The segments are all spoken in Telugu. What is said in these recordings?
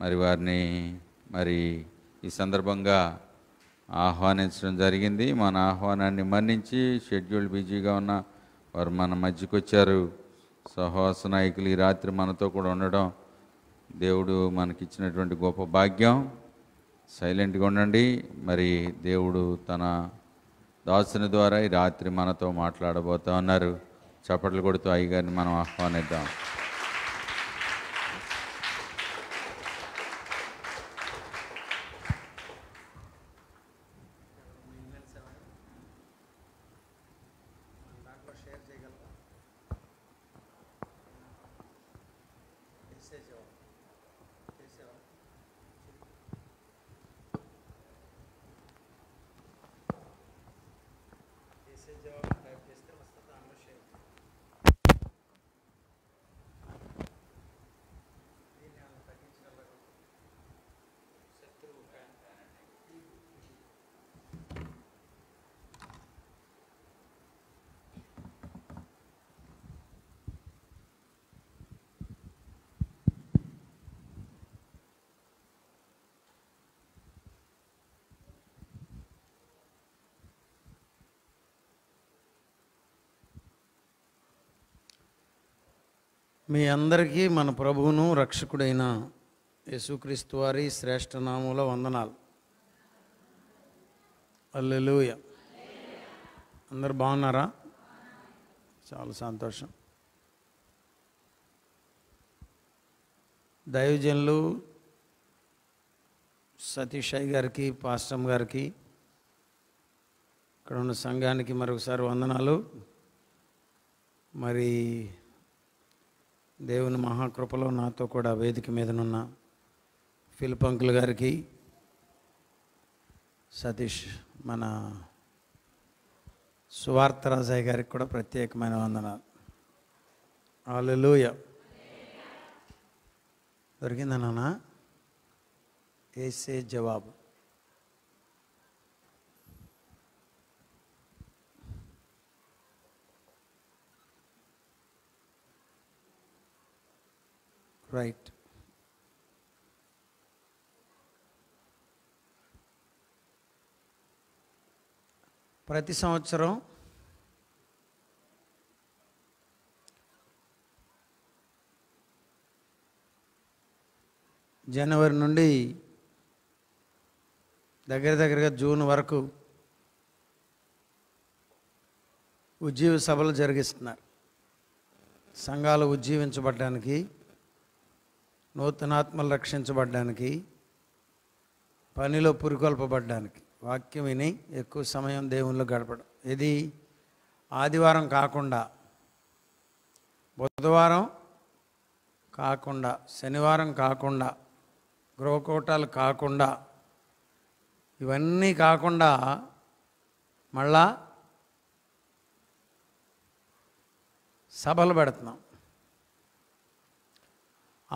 మరి వారిని మరి ఈ సందర్భంగా ఆహ్వానించడం జరిగింది మన ఆహ్వానాన్ని మన్నించి షెడ్యూల్ బిజీగా ఉన్న వారు మన మధ్యకు వచ్చారు సహవాస నాయకులు ఈ రాత్రి మనతో కూడా ఉండడం దేవుడు మనకిచ్చినటువంటి గొప్ప భాగ్యం సైలెంట్గా ఉండండి మరి దేవుడు తన దాసుని ద్వారా ఈ రాత్రి మనతో మాట్లాడబోతా ఉన్నారు చప్పట్లు కొడుతూ అయ్యగారిని మనం ఆహ్వానిద్దాం మీ అందరికీ మన ప్రభువును రక్షకుడైన యేసుక్రీస్తు వారి శ్రేష్ఠ నాముల వందనాలు అల్లెలుయ అందరు బాగున్నారా చాలా సంతోషం దైవజనులు సతీష్ అయ్య గారికి పాస్టమ్ గారికి ఇక్కడ ఉన్న సంఘానికి మరొకసారి వందనాలు మరి దేవుని మహాకృపలో నాతో కూడా వేదిక మీదనున్న ఫిలిపంకుల్ గారికి సతీష్ మన సువార్త రాజయ్య గారికి కూడా ప్రత్యేకమైన వందనాలు ఆలులూయ దొరికిందా ఏసే జవాబు రైట్ ప్రతి సంవత్సరం జనవరి నుండి దగ్గర దగ్గరగా జూన్ వరకు ఉజ్జీవ సభలు జరిగిస్తున్నారు సంఘాలు ఉజ్జీవించబడడానికి నూతనాత్మలు రక్షించబడ్డానికి పనిలో పురికొల్పబడ్డానికి వాక్యం విని ఎక్కువ సమయం దేవుళ్ళు గడపడం ఇది ఆదివారం కాకుండా బుధవారం కాకుండా శనివారం కాకుండా గృహకోటాలు కాకుండా ఇవన్నీ కాకుండా మళ్ళా సభలు పెడుతున్నాం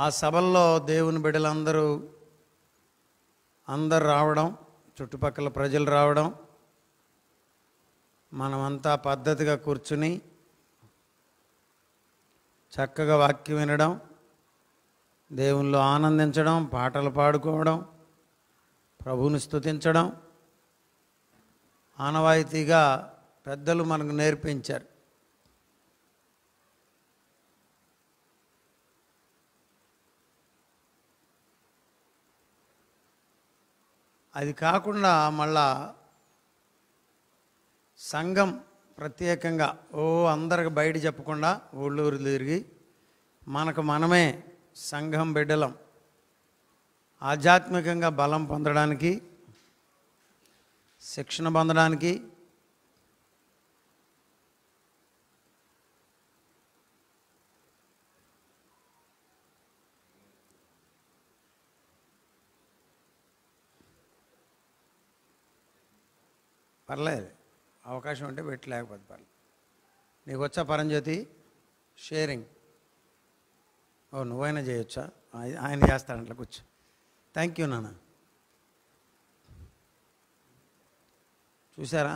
ఆ సభల్లో దేవుని బిడ్డలందరూ అందరు రావడం చుట్టుపక్కల ప్రజలు రావడం మనమంతా పద్ధతిగా కూర్చుని చక్కగా వాక్యం వినడం దేవుళ్ళు ఆనందించడం పాటలు పాడుకోవడం ప్రభువుని స్థుతించడం ఆనవాయితీగా పెద్దలు మనకు నేర్పించారు అది కాకుండా మళ్ళా సంఘం ప్రత్యేకంగా ఓ అందరికి బయట చెప్పకుండా ఊళ్ళూరు తిరిగి మనకు మనమే సంఘం బిడ్డలం ఆధ్యాత్మికంగా బలం పొందడానికి శిక్షణ పొందడానికి పర్లేదు అవకాశం ఉంటే పెట్టి లేకపోతే పర్లేదు నీకు వచ్చా పరంజ్యోతి షేరింగ్ ఓ నువ్వైనా చేయొచ్చా ఆయన చేస్తాడంట్ల కూర్చో థ్యాంక్ యూ నాన్న చూసారా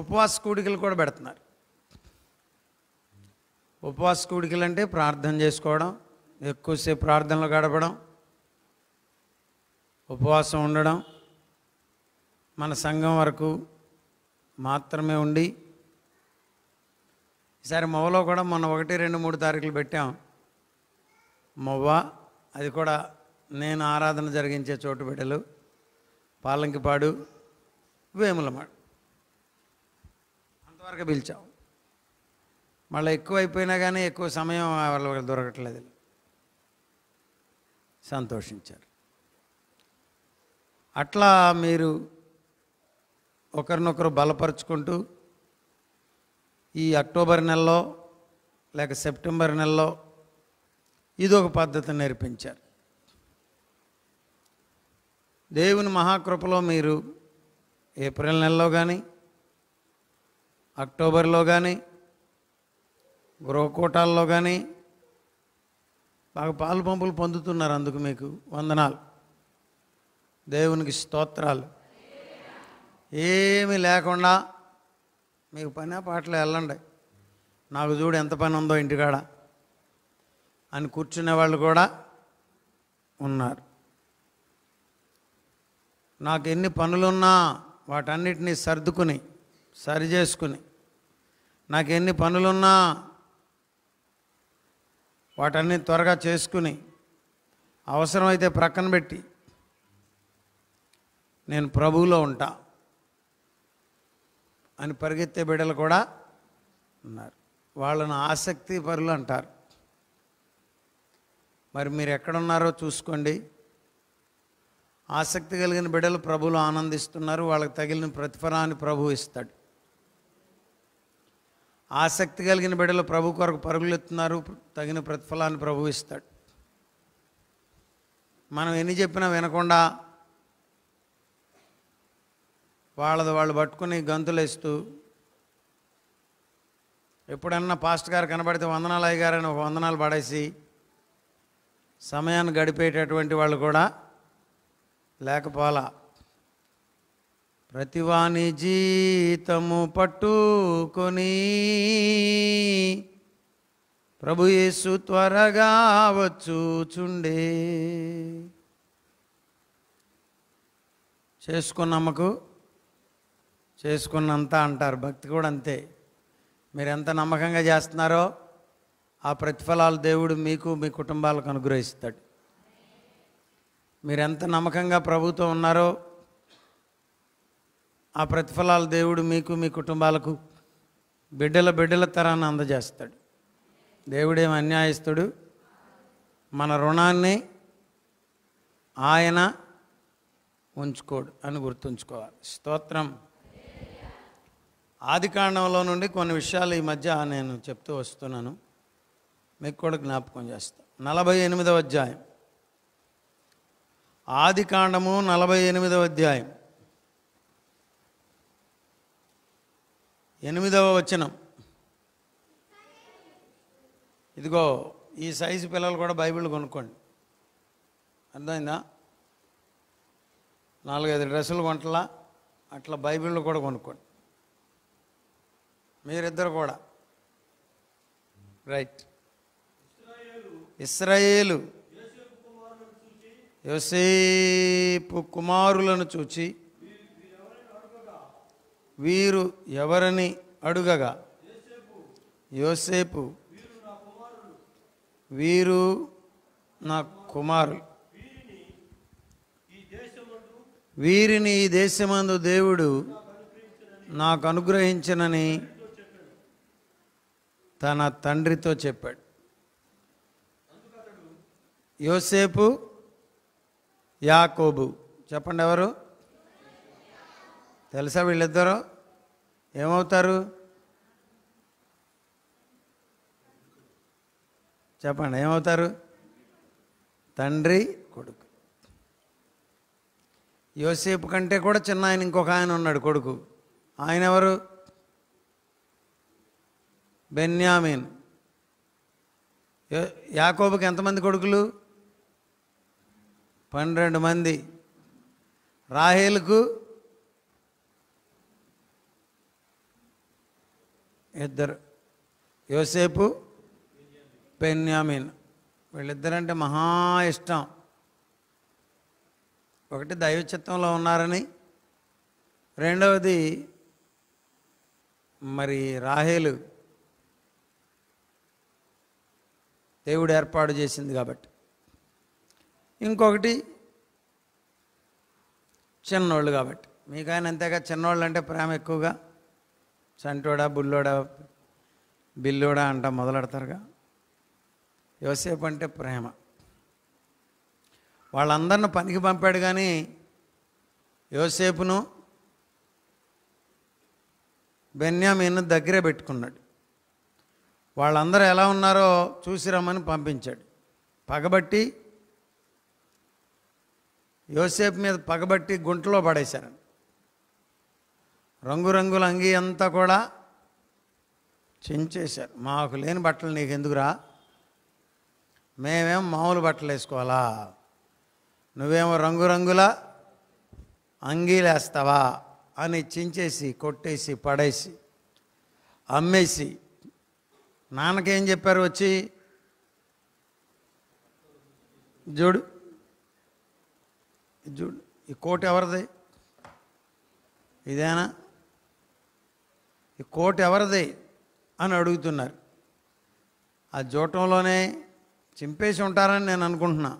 ఉపవాస కూడికలు కూడా పెడుతున్నారు ఉపవాస కూడికలు అంటే ప్రార్థన చేసుకోవడం ఎక్కువసేపు ప్రార్థనలు గడపడం ఉపవాసం ఉండడం మన సంఘం వరకు మాత్రమే ఉండి ఈసారి మొవలో కూడా మొన్న ఒకటి రెండు మూడు తారీఖులు పెట్టాం మొవ్వ అది కూడా నేను ఆరాధన జరిగించే చోటు బిడ్డలు పాలంకిపాడు వేములమాడు అంతవరకు పిలిచాం మళ్ళీ ఎక్కువ అయిపోయినా కానీ ఎక్కువ సమయం వాళ్ళు దొరకట్లేదు సంతోషించారు అట్లా మీరు ఒకరినొకరు బలపరుచుకుంటూ ఈ అక్టోబర్ నెలలో లేక సెప్టెంబర్ నెలలో ఇదొక పద్ధతి నేర్పించారు దేవుని మహాకృపలో మీరు ఏప్రిల్ నెలలో కానీ అక్టోబర్లో కానీ గృహకూటాల్లో కానీ బాగా పాలు పంపులు పొందుతున్నారు అందుకు మీకు వందనాలు దేవునికి స్తోత్రాలు ఏమీ లేకుండా మీకు పని పాటలు వెళ్ళండి నాకు చూడు ఎంత పని ఉందో ఇంటికాడ అని కూర్చునే వాళ్ళు కూడా ఉన్నారు నాకు ఎన్ని పనులున్నా వాటన్నిటినీ సర్దుకుని సరి చేసుకుని నాకు ఎన్ని పనులున్నా వాటన్ని త్వరగా చేసుకుని అవసరమైతే ప్రక్కన పెట్టి నేను ప్రభువులో ఉంటాను అని పరిగెత్తే బిడ్డలు కూడా ఉన్నారు వాళ్ళను ఆసక్తి పరులు అంటారు మరి మీరు ఎక్కడున్నారో చూసుకోండి ఆసక్తి కలిగిన బిడ్డలు ప్రభులు ఆనందిస్తున్నారు వాళ్ళకి తగిలిన ప్రతిఫలాన్ని ప్రభు ఇస్తాడు ఆసక్తి కలిగిన బిడ్డలు ప్రభు కొరకు పరుగులెత్తున్నారు తగిన ప్రతిఫలాన్ని ప్రభు ఇస్తాడు మనం ఎన్ని చెప్పినా వినకుండా వాళ్ళది వాళ్ళు పట్టుకుని గంతులేస్తూ ఎప్పుడన్నా పాస్ట్ గారు కనబడితే వందనాలు అయ్యగారని ఒక వందనాలు పడేసి సమయాన్ని గడిపేటటువంటి వాళ్ళు కూడా లేకపోలా ప్రతివాని జీతము పట్టుకొని ప్రభు యేసు త్వరగా వచ్చుచుండే చేసుకున్నమ్మకు చేసుకున్నంత అంటారు భక్తి కూడా అంతే మీరు ఎంత నమ్మకంగా చేస్తున్నారో ఆ ప్రతిఫలాలు దేవుడు మీకు మీ కుటుంబాలకు అనుగ్రహిస్తాడు మీరు ఎంత నమ్మకంగా ప్రభుత్వం ఉన్నారో ఆ ప్రతిఫలాలు దేవుడు మీకు మీ కుటుంబాలకు బిడ్డల బిడ్డల తరాన్ని అందజేస్తాడు దేవుడేం అన్యాయస్తుడు మన రుణాన్ని ఆయన ఉంచుకోడు అని గుర్తుంచుకోవాలి స్తోత్రం ఆది కాండంలో నుండి కొన్ని విషయాలు ఈ మధ్య నేను చెప్తూ వస్తున్నాను మీకు కూడా జ్ఞాపకం చేస్తాను నలభై ఎనిమిదవ అధ్యాయం ఆది కాండము నలభై ఎనిమిదవ అధ్యాయం ఎనిమిదవ వచనం ఇదిగో ఈ సైజు పిల్లలు కూడా బైబిల్ కొనుక్కోండి అర్థమైందా నాలుగైదు డ్రెస్సులు కొంటలా అట్లా బైబిళ్ళు కూడా కొనుక్కోండి మీరిద్దరు కూడా రైట్ ఇస్రాయేలు యోసేపు కుమారులను చూచి వీరు ఎవరిని అడుగగా యోసేపు వీరు నా కుమారులు వీరిని ఈ దేశమందు దేవుడు నాకు అనుగ్రహించనని తన తండ్రితో చెప్పాడు యోసేపు యాకోబు చెప్పండి ఎవరు తెలుసా వీళ్ళిద్దరు ఏమవుతారు చెప్పండి ఏమవుతారు తండ్రి కొడుకు యోసేపు కంటే కూడా చిన్న ఆయన ఇంకొక ఆయన ఉన్నాడు కొడుకు ఆయన ఎవరు బెన్యామీన్ యాకోబుకి ఎంతమంది కొడుకులు పన్నెండు మంది రాహేలుకు ఇద్దరు యోసేపు బెన్యామీన్ వీళ్ళిద్దరంటే మహా ఇష్టం ఒకటి దైవచిత్తంలో ఉన్నారని రెండవది మరి రాహేలు దేవుడు ఏర్పాటు చేసింది కాబట్టి ఇంకొకటి చిన్నోళ్ళు కాబట్టి మీకైనా అంతేగా చిన్నోళ్ళు అంటే ప్రేమ ఎక్కువగా చంటోడా బుల్లోడా బిల్లోడా అంట మొదలెడతారుగా యోసేపు అంటే ప్రేమ వాళ్ళందరిని పనికి పంపాడు కానీ యోసేపును బెన్యామీను దగ్గరే పెట్టుకున్నాడు వాళ్ళందరూ ఎలా ఉన్నారో చూసి రమ్మని పంపించాడు పగబట్టి యోసేపు మీద పగబట్టి గుంటలో పడేశారని రంగురంగుల అంగీ అంతా కూడా చించేశారు మాకు లేని బట్టలు నీకు ఎందుకురా మేమేం మామూలు బట్టలు వేసుకోవాలా నువ్వేమో రంగురంగుల అంగీలేస్తావా అని చించేసి కొట్టేసి పడేసి అమ్మేసి నాన్నకేం చెప్పారు వచ్చి చూడు చూడు ఈ కోట్ ఎవరిది ఇదేనా ఈ కోటు ఎవరిది అని అడుగుతున్నారు ఆ చూడటంలోనే చింపేసి ఉంటారని నేను అనుకుంటున్నా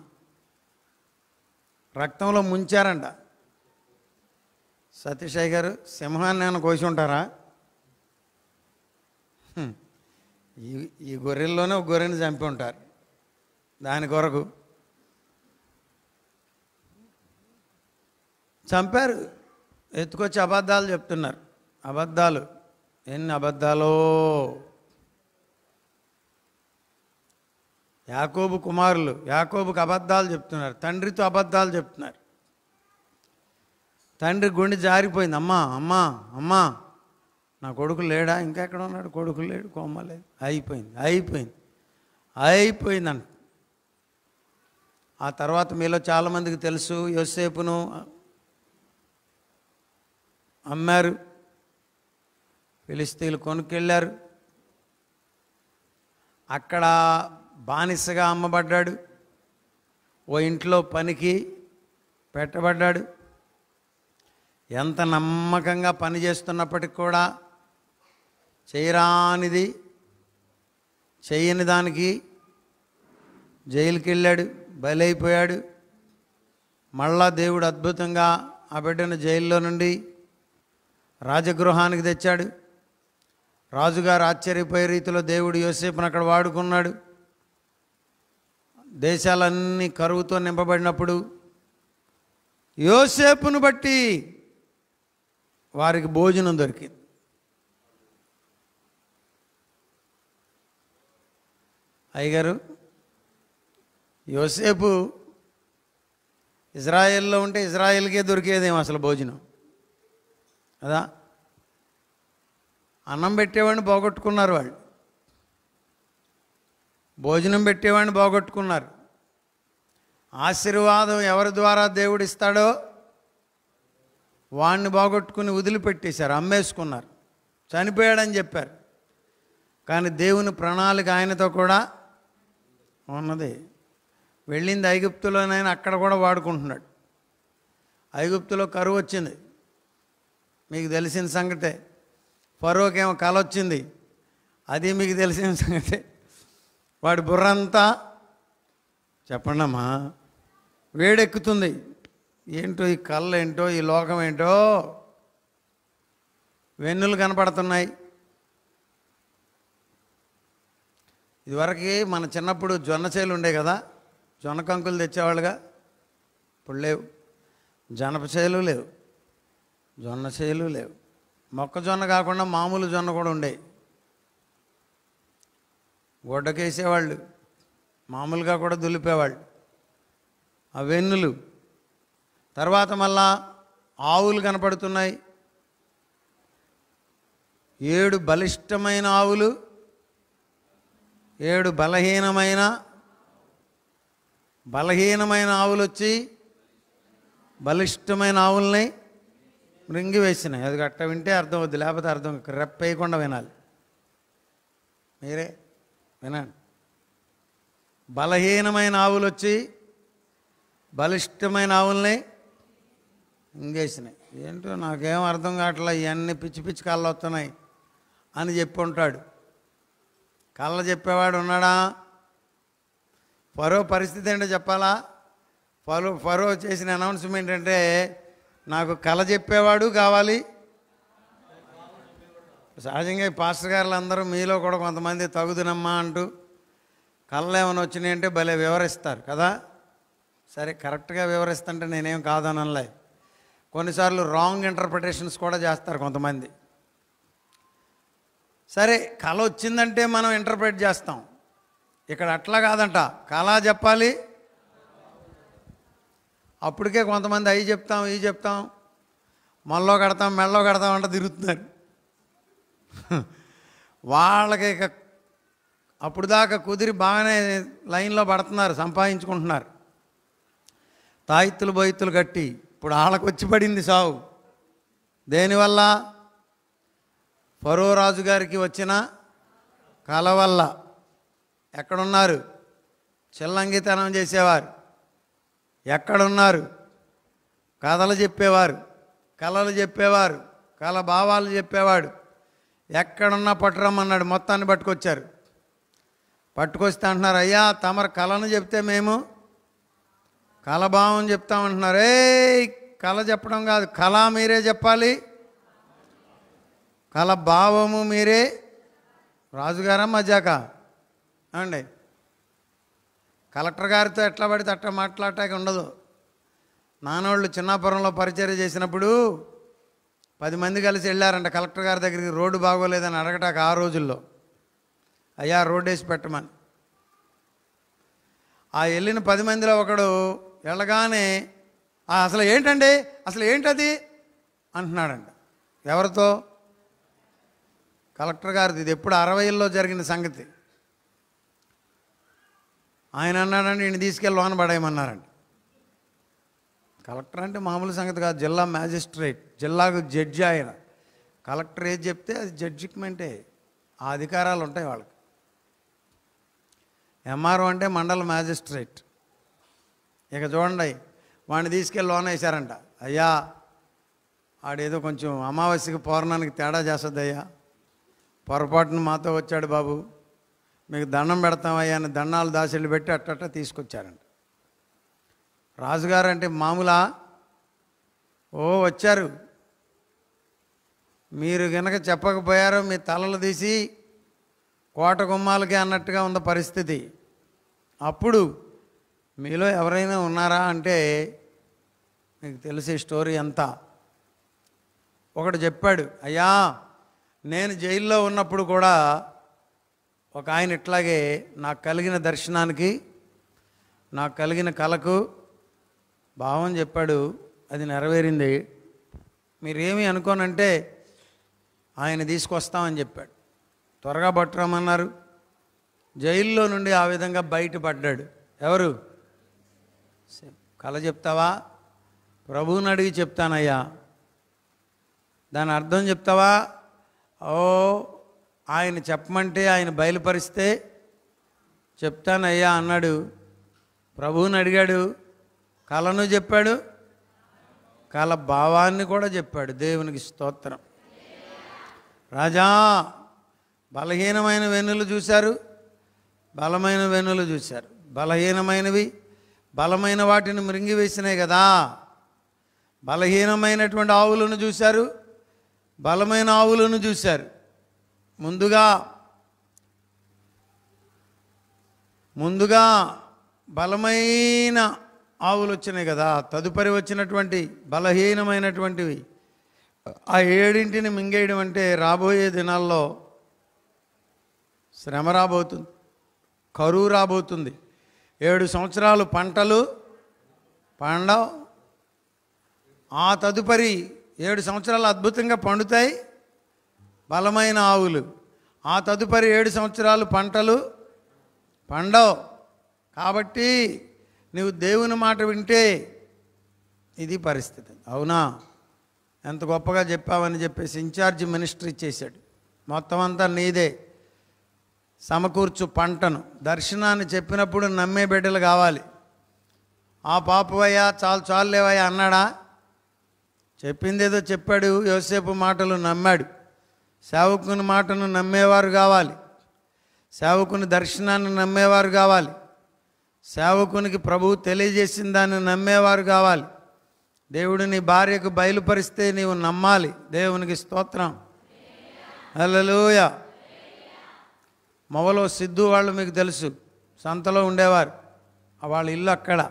రక్తంలో ముంచారంట సతీష్ గారు సింహాన్ని నేను కోసి ఉంటారా ఈ ఈ గొర్రెల్లోనే ఒక గొర్రెని చంపి ఉంటారు దాని కొరకు చంపారు ఎత్తుకొచ్చి అబద్ధాలు చెప్తున్నారు అబద్ధాలు ఎన్ని అబద్ధాలో యాకోబు కుమారులు యాకోబుకు అబద్ధాలు చెప్తున్నారు తండ్రితో అబద్ధాలు చెప్తున్నారు తండ్రి గుండె జారిపోయింది అమ్మా అమ్మా అమ్మా నా కొడుకు లేడా ఇంకా ఎక్కడ ఉన్నాడు కొడుకు లేడు కొమ్మ లేదు అయిపోయింది అయిపోయింది అయిపోయిందంట ఆ తర్వాత మీలో చాలామందికి తెలుసు యోసేపును అమ్మారు ఫిలిస్తీన్లు కొనుక్కెళ్ళారు అక్కడ బానిసగా అమ్మబడ్డాడు ఓ ఇంట్లో పనికి పెట్టబడ్డాడు ఎంత నమ్మకంగా పనిచేస్తున్నప్పటికి కూడా చేయరానిది చేయని దానికి జైలుకి వెళ్ళాడు బలైపోయాడు మళ్ళా దేవుడు అద్భుతంగా ఆ బిడ్డను జైల్లో నుండి రాజగృహానికి తెచ్చాడు రాజుగారు ఆశ్చర్యపోయే రీతిలో దేవుడు యోసేపును అక్కడ వాడుకున్నాడు దేశాలన్నీ కరువుతో నింపబడినప్పుడు యోసేపును బట్టి వారికి భోజనం దొరికింది అయ్యగారు యోసేపు ఇజ్రాయెల్లో ఉంటే ఇజ్రాయెల్కే దొరికేదేమో అసలు భోజనం కదా అన్నం పెట్టేవాడిని పోగొట్టుకున్నారు వాళ్ళు భోజనం పెట్టేవాడిని పోగొట్టుకున్నారు ఆశీర్వాదం ఎవరి ద్వారా దేవుడు ఇస్తాడో వాడిని బాగొట్టుకుని వదిలిపెట్టేశారు అమ్మేసుకున్నారు చనిపోయాడని చెప్పారు కానీ దేవుని ప్రణాళిక ఆయనతో కూడా ఉన్నది వెళ్ళింది ఐగుప్తులోనైనా అక్కడ కూడా వాడుకుంటున్నాడు ఐగుప్తులో కరువు వచ్చింది మీకు తెలిసిన సంగతే ఫరోకేమో కల వచ్చింది అది మీకు తెలిసిన సంగతే వాడి బుర్రంతా చెప్పండమ్మా వేడెక్కుతుంది ఏంటో ఈ కళ్ళు ఏంటో ఈ లోకం ఏంటో వెన్నులు కనపడుతున్నాయి ఇదివరకు మన చిన్నప్పుడు జొన్న చేలు ఉండే కదా జొన్న కంకులు తెచ్చేవాళ్ళుగా ఇప్పుడు లేవు జనప చేలు లేవు జొన్న చేలు లేవు మొక్కజొన్న కాకుండా మామూలు జొన్న కూడా ఉండే గొడ్డకేసేవాళ్ళు మామూలుగా కూడా దులిపేవాళ్ళు ఆ వెన్నులు తర్వాత మళ్ళా ఆవులు కనపడుతున్నాయి ఏడు బలిష్టమైన ఆవులు ఏడు బలహీనమైన బలహీనమైన ఆవులు వచ్చి బలిష్టమైన ఆవుల్ని వేసినాయి అది అట్ట వింటే అర్థం అవుద్ది లేకపోతే అర్థం రెప్పేయకుండా వినాలి మీరే వినండి బలహీనమైన ఆవులు వచ్చి బలిష్టమైన ఆవుల్ని మింగేసినాయి ఏంటో నాకేం అర్థం కావట్లే ఇవన్నీ పిచ్చి పిచ్చి కాళ్ళు వస్తున్నాయి అని చెప్పి ఉంటాడు కళ్ళ చెప్పేవాడు ఉన్నాడా ఫరో పరిస్థితి ఏంటో చెప్పాలా ఫరో ఫరో చేసిన అనౌన్స్మెంట్ అంటే నాకు కళ చెప్పేవాడు కావాలి సహజంగా ఈ పాస్టర్ గారులు అందరూ మీలో కూడా కొంతమంది తగుదునమ్మా అంటూ కళ్ళు ఏమైనా వచ్చినాయంటే భలే వివరిస్తారు కదా సరే కరెక్ట్గా వివరిస్తుంటే నేనేం కాదనలే కొన్నిసార్లు రాంగ్ ఇంటర్ప్రిటేషన్స్ కూడా చేస్తారు కొంతమంది సరే కళ వచ్చిందంటే మనం ఇంటర్ప్రిట్ చేస్తాం ఇక్కడ అట్లా కాదంట కళ చెప్పాలి అప్పటికే కొంతమంది అవి చెప్తాం ఇవి చెప్తాం మనలో కడతాం మెళ్ళో కడతాం అంటే తిరుగుతున్నారు వాళ్ళకి ఇక అప్పుడు దాకా కుదిరి బాగానే లైన్లో పడుతున్నారు సంపాదించుకుంటున్నారు తాయిత్తులు బొయిత్తులు కట్టి ఇప్పుడు వాళ్ళకు వచ్చి పడింది సావు దేనివల్ల ఫరో రాజు గారికి వచ్చిన కలవల్ల వల్ల ఎక్కడున్నారు చిల్లంగితనం చేసేవారు ఎక్కడున్నారు కథలు చెప్పేవారు కళలు చెప్పేవారు కళ భావాలు చెప్పేవాడు ఎక్కడున్నా పట్టురమ్మన్నాడు మొత్తాన్ని పట్టుకొచ్చారు పట్టుకొస్తే అంటున్నారు అయ్యా తమరు కళను చెప్తే మేము కళభావం చెప్తామంటున్నారు ఏ కళ చెప్పడం కాదు కళ మీరే చెప్పాలి భావము మీరే రాజుగారా మజాక అండి కలెక్టర్ గారితో ఎట్లా పడితే అట్లా మాట్లాడటానికి ఉండదు నానోళ్ళు చిన్నాపురంలో పరిచయం చేసినప్పుడు పది మంది కలిసి వెళ్ళారంట కలెక్టర్ గారి దగ్గరికి రోడ్డు బాగోలేదని అడగటాక ఆ రోజుల్లో అయ్యా రోడ్ వేసి పెట్టమని ఆ వెళ్ళిన పది మందిలో ఒకడు వెళ్ళగానే అసలు ఏంటండి అసలు ఏంటది అంటున్నాడంట ఎవరితో కలెక్టర్ గారిది ఇది ఎప్పుడు అరవైల్లో జరిగిన సంగతి ఆయన అన్నాడండి ఈయన తీసుకెళ్ళి లోన్ పడేయమన్నారండి కలెక్టర్ అంటే మామూలు సంగతి కాదు జిల్లా మ్యాజిస్ట్రేట్ జిల్లాకు జడ్జి ఆయన కలెక్టర్ ఏది చెప్తే అది జడ్జిమెంటే ఆ అధికారాలు ఉంటాయి వాళ్ళకి ఎంఆర్ఓ అంటే మండల మ్యాజిస్ట్రేట్ ఇక చూడండి వాడిని తీసుకెళ్ళి లోన్ వేశారంట అయ్యా ఆడేదో కొంచెం అమావాస్యకి పౌర్ణానికి తేడా చేస్తుంది అయ్యా పొరపాటున మాతో వచ్చాడు బాబు మీకు దండం పెడతామయ్యా అని దండాలు దాసీలు పెట్టి అట్టట్ట తీసుకొచ్చారంట రాజుగారు అంటే మామూలా ఓ వచ్చారు మీరు గనక చెప్పకపోయారో మీ తలలు తీసి కోట గుమ్మాలకి అన్నట్టుగా ఉన్న పరిస్థితి అప్పుడు మీలో ఎవరైనా ఉన్నారా అంటే మీకు తెలిసే స్టోరీ అంతా ఒకడు చెప్పాడు అయ్యా నేను జైల్లో ఉన్నప్పుడు కూడా ఒక ఆయన ఇట్లాగే నాకు కలిగిన దర్శనానికి నాకు కలిగిన కళకు భావం చెప్పాడు అది నెరవేరింది మీరేమి అనుకోనంటే ఆయన తీసుకొస్తామని చెప్పాడు త్వరగా పట్టరామన్నారు జైల్లో నుండి ఆ విధంగా బయటపడ్డాడు ఎవరు కళ చెప్తావా ప్రభువుని అడిగి చెప్తానయ్యా దాని అర్థం చెప్తావా ఓ ఆయన చెప్పమంటే ఆయన బయలుపరిస్తే చెప్తానయ్యా అన్నాడు ప్రభువుని అడిగాడు కళను చెప్పాడు కళ భావాన్ని కూడా చెప్పాడు దేవునికి స్తోత్రం రాజా బలహీనమైన వెన్నులు చూశారు బలమైన వెన్నులు చూశారు బలహీనమైనవి బలమైన వాటిని మృంగివేసినాయి కదా బలహీనమైనటువంటి ఆవులను చూశారు బలమైన ఆవులను చూశారు ముందుగా ముందుగా బలమైన ఆవులు వచ్చినాయి కదా తదుపరి వచ్చినటువంటి బలహీనమైనటువంటివి ఆ ఏడింటిని మింగేయడం అంటే రాబోయే దినాల్లో శ్రమ రాబోతుంది కరువు రాబోతుంది ఏడు సంవత్సరాలు పంటలు పండవు ఆ తదుపరి ఏడు సంవత్సరాలు అద్భుతంగా పండుతాయి బలమైన ఆవులు ఆ తదుపరి ఏడు సంవత్సరాలు పంటలు పండవు కాబట్టి నువ్వు దేవుని మాట వింటే ఇది పరిస్థితి అవునా ఎంత గొప్పగా చెప్పావని చెప్పేసి ఇన్ఛార్జ్ మినిస్ట్రీ చేశాడు మొత్తం అంతా నీదే సమకూర్చు పంటను దర్శనాన్ని చెప్పినప్పుడు నమ్మే బిడ్డలు కావాలి ఆ పాపవయ్యా చాలు చాలు లేవయ్యా అన్నాడా చెప్పింది ఏదో చెప్పాడు యోసేపు మాటలు నమ్మాడు సేవకుని మాటను నమ్మేవారు కావాలి సేవకుని దర్శనాన్ని నమ్మేవారు కావాలి సేవకునికి ప్రభువు తెలియజేసిన దాన్ని నమ్మేవారు కావాలి దేవుడు నీ భార్యకు బయలుపరిస్తే నీవు నమ్మాలి దేవునికి స్తోత్రం అలలోయ మొవలో సిద్ధు వాళ్ళు మీకు తెలుసు సంతలో ఉండేవారు వాళ్ళ ఇల్లు అక్కడ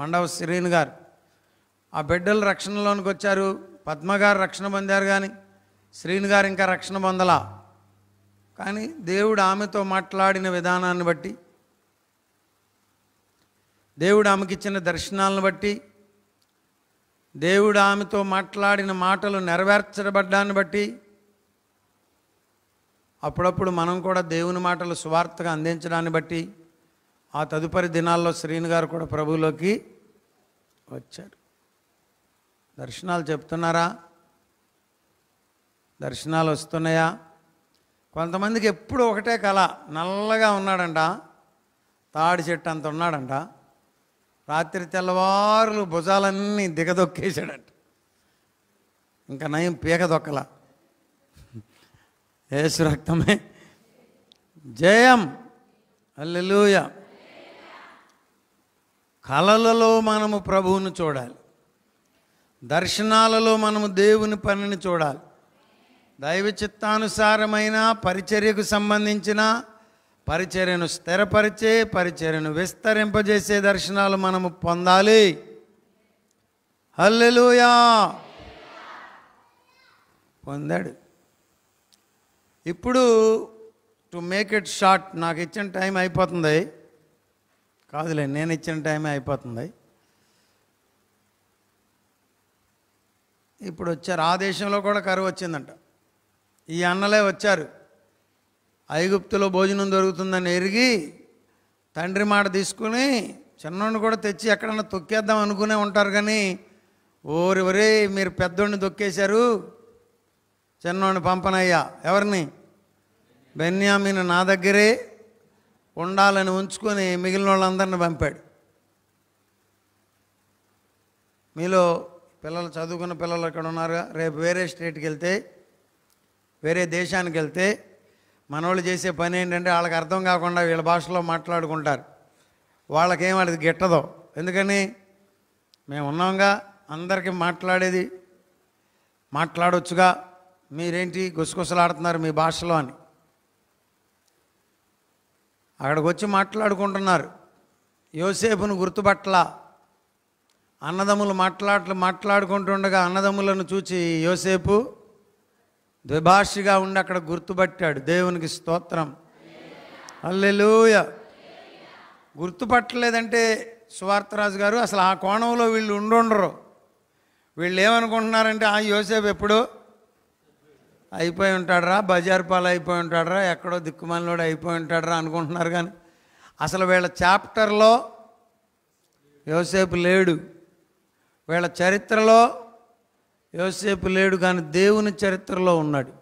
మండవ శ్రీని గారు ఆ బిడ్డలు రక్షణలోనికి వచ్చారు పద్మగారు రక్షణ పొందారు కానీ శ్రీను గారు ఇంకా రక్షణ పొందలా కానీ దేవుడు ఆమెతో మాట్లాడిన విధానాన్ని బట్టి దేవుడు ఇచ్చిన దర్శనాలను బట్టి దేవుడు ఆమెతో మాట్లాడిన మాటలు నెరవేర్చబడ్డాన్ని బట్టి అప్పుడప్పుడు మనం కూడా దేవుని మాటలు సువార్తగా అందించడాన్ని బట్టి ఆ తదుపరి దినాల్లో శ్రీను గారు కూడా ప్రభువులోకి వచ్చారు దర్శనాలు చెప్తున్నారా దర్శనాలు వస్తున్నాయా కొంతమందికి ఎప్పుడు ఒకటే కళ నల్లగా ఉన్నాడంట తాడి చెట్టు అంత ఉన్నాడంట రాత్రి తెల్లవారులు భుజాలన్నీ దిగదొక్కేశాడంట ఇంకా నయం పీకదొక్కల ఏసు రక్తమే జయం అల్లెలుయ కళలలో మనము ప్రభువును చూడాలి దర్శనాలలో మనము దేవుని పనిని చూడాలి దైవ చిత్తానుసారమైన పరిచర్యకు సంబంధించిన పరిచర్యను స్థిరపరిచే పరిచర్యను విస్తరింపజేసే దర్శనాలు మనము పొందాలి హల్లెలుయా పొందాడు ఇప్పుడు టు మేక్ ఇట్ షార్ట్ నాకు ఇచ్చిన టైం అయిపోతుంది కాదులే నేను ఇచ్చిన టైమే అయిపోతుంది ఇప్పుడు వచ్చారు ఆ దేశంలో కూడా కరువు వచ్చిందంట ఈ అన్నలే వచ్చారు ఐగుప్తులో భోజనం దొరుకుతుందని ఎరిగి తండ్రి మాట తీసుకుని చిన్నోడిని కూడా తెచ్చి ఎక్కడన్నా తొక్కేద్దాం అనుకునే ఉంటారు కానీ ఓరి ఒరే మీరు పెద్దోడిని తొక్కేశారు చిన్నోడిని పంపనయ్యా ఎవరిని బెన్యామీను నా దగ్గరే ఉండాలని ఉంచుకొని మిగిలిన వాళ్ళందరిని పంపాడు మీలో పిల్లలు చదువుకున్న పిల్లలు ఇక్కడ ఉన్నారుగా రేపు వేరే స్టేట్కి వెళ్తే వేరే దేశానికి వెళ్తే మనవాళ్ళు చేసే పని ఏంటంటే వాళ్ళకి అర్థం కాకుండా వీళ్ళ భాషలో మాట్లాడుకుంటారు వాళ్ళకేం అది గిట్టదు ఎందుకని మేము ఉన్నాంగా అందరికీ మాట్లాడేది మాట్లాడొచ్చుగా మీరేంటి గుసగుసలాడుతున్నారు మీ భాషలో అని అక్కడికి వచ్చి మాట్లాడుకుంటున్నారు యోసేపును గుర్తుపట్టలా అన్నదమ్ములు మాట్లాటలు మాట్లాడుకుంటుండగా అన్నదమ్ములను చూచి యోసేపు ద్విభాషిగా ఉండి అక్కడ గుర్తుపట్టాడు దేవునికి స్తోత్రం అల్లెలూయ గుర్తుపట్టలేదంటే సువార్తరాజు గారు అసలు ఆ కోణంలో వీళ్ళు ఉండుండరు వీళ్ళు ఏమనుకుంటున్నారంటే ఆ యోసేపు ఎప్పుడు అయిపోయి ఉంటాడరా బజార్ పాలు అయిపోయి ఉంటాడరా ఎక్కడో దిక్కుమాలినోడు అయిపోయి ఉంటాడరా అనుకుంటున్నారు కానీ అసలు వీళ్ళ చాప్టర్లో యోసేపు లేడు వీళ్ళ చరిత్రలో యోసేపు లేడు కానీ దేవుని చరిత్రలో ఉన్నాడు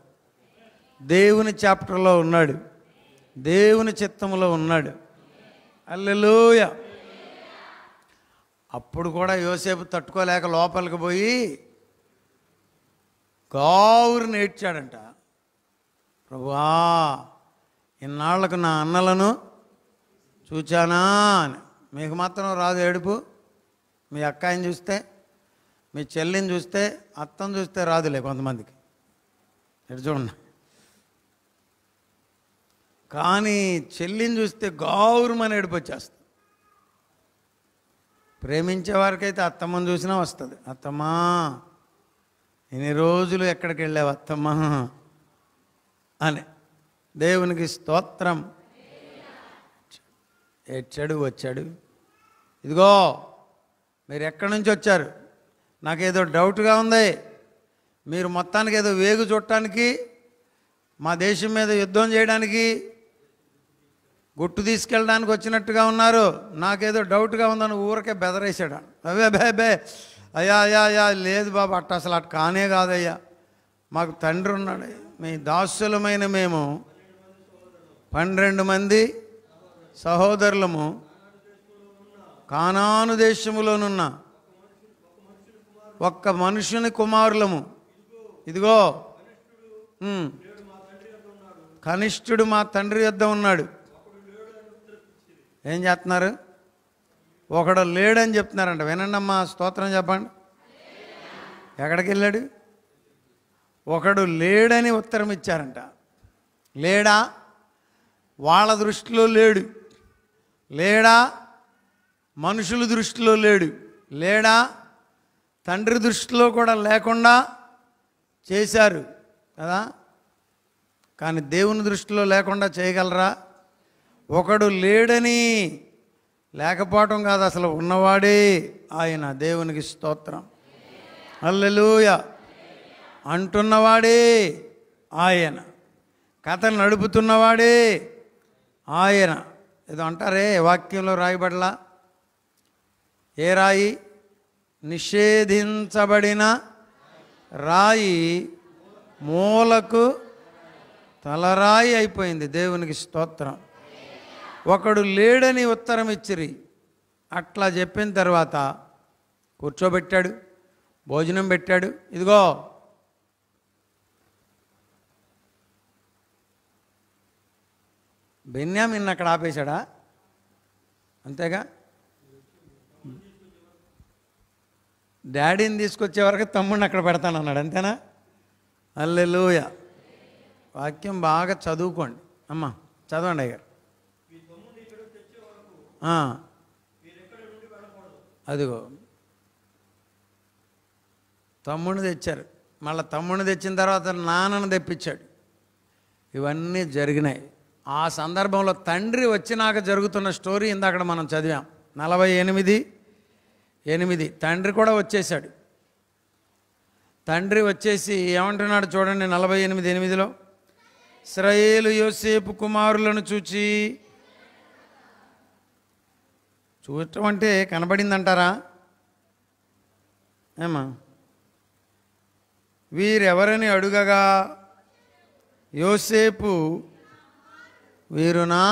దేవుని చాప్టర్లో ఉన్నాడు దేవుని చిత్తంలో ఉన్నాడు అల్లెలూయ అప్పుడు కూడా యోసేపు తట్టుకోలేక లోపలికి పోయి గౌరుని ఏడ్చాడంట ప్రభువా ఇన్నాళ్లకు నా అన్నలను చూచానా అని మీకు మాత్రం రాదు ఏడుపు మీ అక్కాయని చూస్తే మీ చెల్లిని చూస్తే అత్తం చూస్తే రాదులే కొంతమందికి ఎటు చూడండి కానీ చెల్లిని చూస్తే గౌరవమని ఏడిపొచ్చేస్తుంది ప్రేమించే వారికైతే అత్తమ్మని చూసినా వస్తుంది అత్తమ్మా ఎన్ని రోజులు ఎక్కడికి వెళ్ళావు అత్తమ్మ అని దేవునికి స్తోత్రం ఏడ్చాడు వచ్చాడు ఇదిగో మీరు ఎక్కడి నుంచి వచ్చారు నాకేదో డౌట్గా ఉంది మీరు మొత్తానికి ఏదో వేగు చూడటానికి మా దేశం మీద యుద్ధం చేయడానికి గుట్టు తీసుకెళ్ళడానికి వచ్చినట్టుగా ఉన్నారు నాకేదో డౌట్గా ఉందని ఊరికే బెదరేసాడు అవే బే బే అయ్యా అయ్యా అయ్యా లేదు బాబు అట్ట అసలు అటు కానే కాదయ్యా మాకు తండ్రి ఉన్నాడు మీ దాస్యులమైన మేము పన్నెండు మంది సహోదరులము కానాను దేశములోనున్నా ఒక్క మనుషుని కుమారులము ఇదిగో కనిష్ఠుడు మా తండ్రి యొద్ద ఉన్నాడు ఏం చేస్తున్నారు ఒకడు లేడని చెప్తున్నారంట వినండి అమ్మా స్తోత్రం చెప్పండి ఎక్కడికి వెళ్ళాడు ఒకడు లేడని ఉత్తరం ఇచ్చారంట లేడా వాళ్ళ దృష్టిలో లేడు లేడా మనుషుల దృష్టిలో లేడు లేడా తండ్రి దృష్టిలో కూడా లేకుండా చేశారు కదా కానీ దేవుని దృష్టిలో లేకుండా చేయగలరా ఒకడు లేడని లేకపోవటం కాదు అసలు ఉన్నవాడే ఆయన దేవునికి స్తోత్రం అల్లెలూయ అంటున్నవాడే ఆయన కథలు నడుపుతున్నవాడే ఆయన ఏదో అంటారే వాక్యంలో రాయబడలా ఏ రాయి నిషేధించబడిన రాయి మూలకు తలరాయి అయిపోయింది దేవునికి స్తోత్రం ఒకడు లేడని ఉత్తరం ఇచ్చిరి అట్లా చెప్పిన తర్వాత కూర్చోబెట్టాడు భోజనం పెట్టాడు ఇదిగో బెన్యామిన్ అక్కడ ఆపేశాడా అంతేగా డాడీని తీసుకొచ్చే వరకు తమ్ముడిని అక్కడ పెడతాను అన్నాడు అంతేనా అల్లెలుయ వాక్యం బాగా చదువుకోండి అమ్మా చదవండి అయ్యారు అదిగో తమ్ముడిని తెచ్చారు మళ్ళీ తమ్ముడిని తెచ్చిన తర్వాత నాన్నను తెప్పించాడు ఇవన్నీ జరిగినాయి ఆ సందర్భంలో తండ్రి వచ్చినాక జరుగుతున్న స్టోరీ ఇందాక మనం చదివాం నలభై ఎనిమిది ఎనిమిది తండ్రి కూడా వచ్చేసాడు తండ్రి వచ్చేసి ఏమంటున్నాడు చూడండి నలభై ఎనిమిది ఎనిమిదిలో శ్రయేలు యోసేపు కుమారులను చూచి చూడటం అంటే కనబడిందంటారా ఏమా వీరెవరని అడుగగా యోసేపు వీరు నా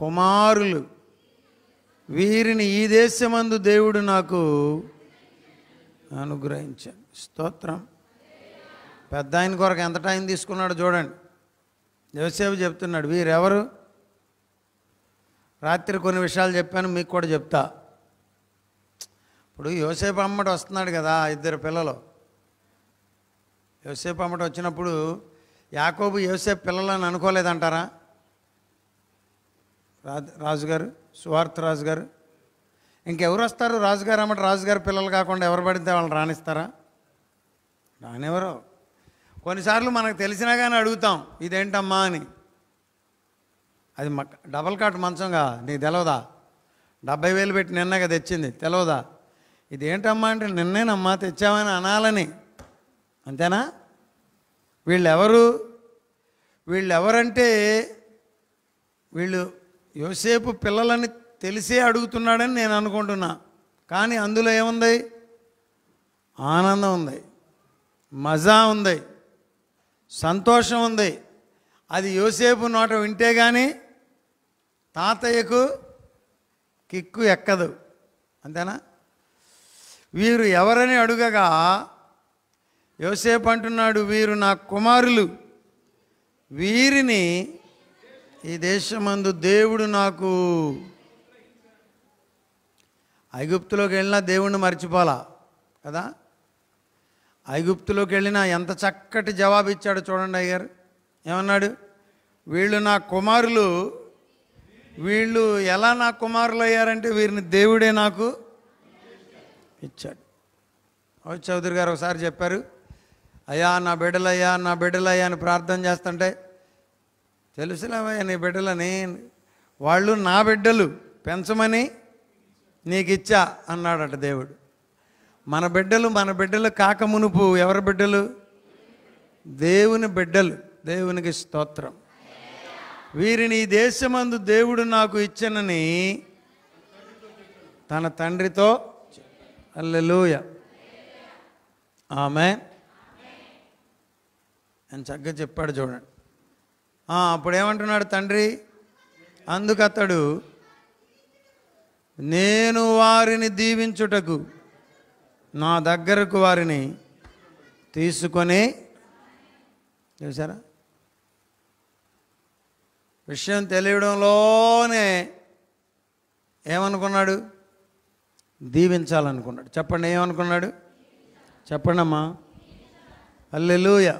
కుమారులు వీరిని ఈ దేశమందు దేవుడు నాకు అనుగ్రహించాను స్తోత్రం పెద్ద ఆయన కొరకు ఎంత టైం తీసుకున్నాడు చూడండి యోసేపు చెప్తున్నాడు వీరెవరు రాత్రి కొన్ని విషయాలు చెప్పాను మీకు కూడా చెప్తా ఇప్పుడు యోసేపు అమ్మటి వస్తున్నాడు కదా ఇద్దరు పిల్లలు యోసేపు అమ్మటి వచ్చినప్పుడు యాకోబు యోసేపు అని అనుకోలేదంటారా రాజుగారు సువార్థరాజు గారు ఇంకెవరు వస్తారు రాజుగారు అమ్మటి రాజుగారు పిల్లలు కాకుండా ఎవరు పడితే వాళ్ళని రాణిస్తారా రానివ్వరు కొన్నిసార్లు మనకు తెలిసినా కానీ అడుగుతాం ఇదేంటమ్మా అని అది డబల్ కాట్ మంచంగా నీకు తెలవదా డెబ్బై వేలు పెట్టి నిన్నగా తెచ్చింది తెలవదా ఇదేంటమ్మా అంటే నిన్నేనమ్మా తెచ్చామని అనాలని అంతేనా వీళ్ళెవరు వీళ్ళెవరంటే వీళ్ళు యోసేపు పిల్లలని తెలిసే అడుగుతున్నాడని నేను అనుకుంటున్నా కానీ అందులో ఏముంది ఆనందం ఉంది మజా ఉంది సంతోషం ఉంది అది యోసేపు నోట వింటే కానీ తాతయ్యకు కిక్కు ఎక్కదు అంతేనా వీరు ఎవరని అడుగగా యోసేపు అంటున్నాడు వీరు నా కుమారులు వీరిని ఈ దేశమందు దేవుడు నాకు ఐగుప్తులోకి వెళ్ళినా దేవుణ్ణి మర్చిపోలా కదా ఐగుప్తులోకి వెళ్ళినా ఎంత చక్కటి జవాబు ఇచ్చాడు చూడండి అయ్యారు ఏమన్నాడు వీళ్ళు నా కుమారులు వీళ్ళు ఎలా నా కుమారులు అయ్యారంటే వీరిని దేవుడే నాకు ఇచ్చాడు అవి చౌదరి గారు ఒకసారి చెప్పారు అయ్యా నా బిడ్డలయ్యా నా బిడ్డలయ్యా అని ప్రార్థన చేస్తుంటే తెలుసులేవయ్యా నీ బిడ్డలని వాళ్ళు నా బిడ్డలు పెంచమని నీకు ఇచ్చా అన్నాడట దేవుడు మన బిడ్డలు మన బిడ్డలు కాక మునుపు ఎవరి బిడ్డలు దేవుని బిడ్డలు దేవునికి స్తోత్రం వీరిని ఈ దేశమందు దేవుడు నాకు ఇచ్చనని తన తండ్రితో అల్లెలూయ ఆమె అని చక్కగా చెప్పాడు చూడండి అప్పుడు ఏమంటున్నాడు తండ్రి అందుకతడు నేను వారిని దీవించుటకు నా దగ్గరకు వారిని తీసుకొని చూసారా విషయం తెలియడంలోనే ఏమనుకున్నాడు దీవించాలనుకున్నాడు చెప్పండి ఏమనుకున్నాడు చెప్పండమ్మా అల్లెలుయ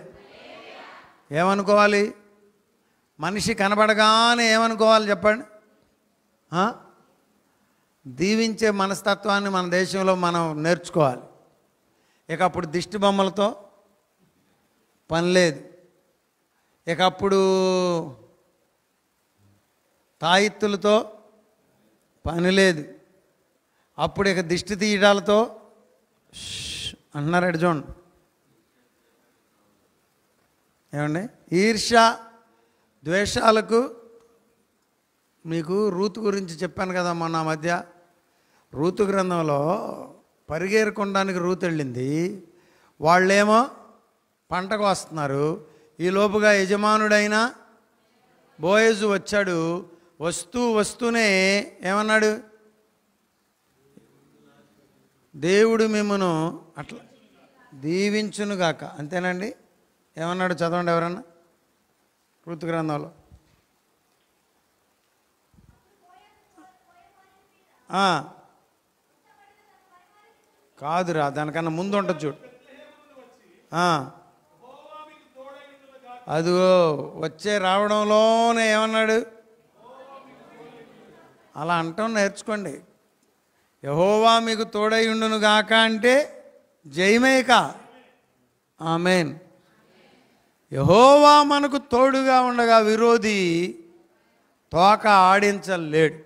ఏమనుకోవాలి మనిషి కనబడగానే ఏమనుకోవాలి చెప్పండి దీవించే మనస్తత్వాన్ని మన దేశంలో మనం నేర్చుకోవాలి ఇక అప్పుడు దిష్టి బొమ్మలతో పని లేదు ఇక అప్పుడు తాయిత్తులతో పని లేదు అప్పుడు ఇక దిష్టి తీయడాలతో అన్నారు చూడండి ఏమండి ఈర్ష ద్వేషాలకు మీకు రూతు గురించి చెప్పాను కదా మొన్న మధ్య రూతు గ్రంథంలో పరిగేరకుండానికి రూతు వెళ్ళింది వాళ్ళేమో పంటకు వస్తున్నారు ఈ లోపుగా యజమానుడైన బోయజు వచ్చాడు వస్తూ వస్తూనే ఏమన్నాడు దేవుడు మిమ్మను అట్లా దీవించునుగాక అంతేనండి ఏమన్నాడు చదవండి ఎవరన్నా ఋతు గ్రంథంలో కాదురా దానికన్నా ముందు ఉంటుంది చూడు అదిగో వచ్చే రావడంలోనే ఏమన్నాడు అలా అంటాం నేర్చుకోండి యహోవా మీకు తోడై ఉండును గాక అంటే జయమేక ఆమెన్ యహోవా మనకు తోడుగా ఉండగా విరోధి తోక ఆడించలేడు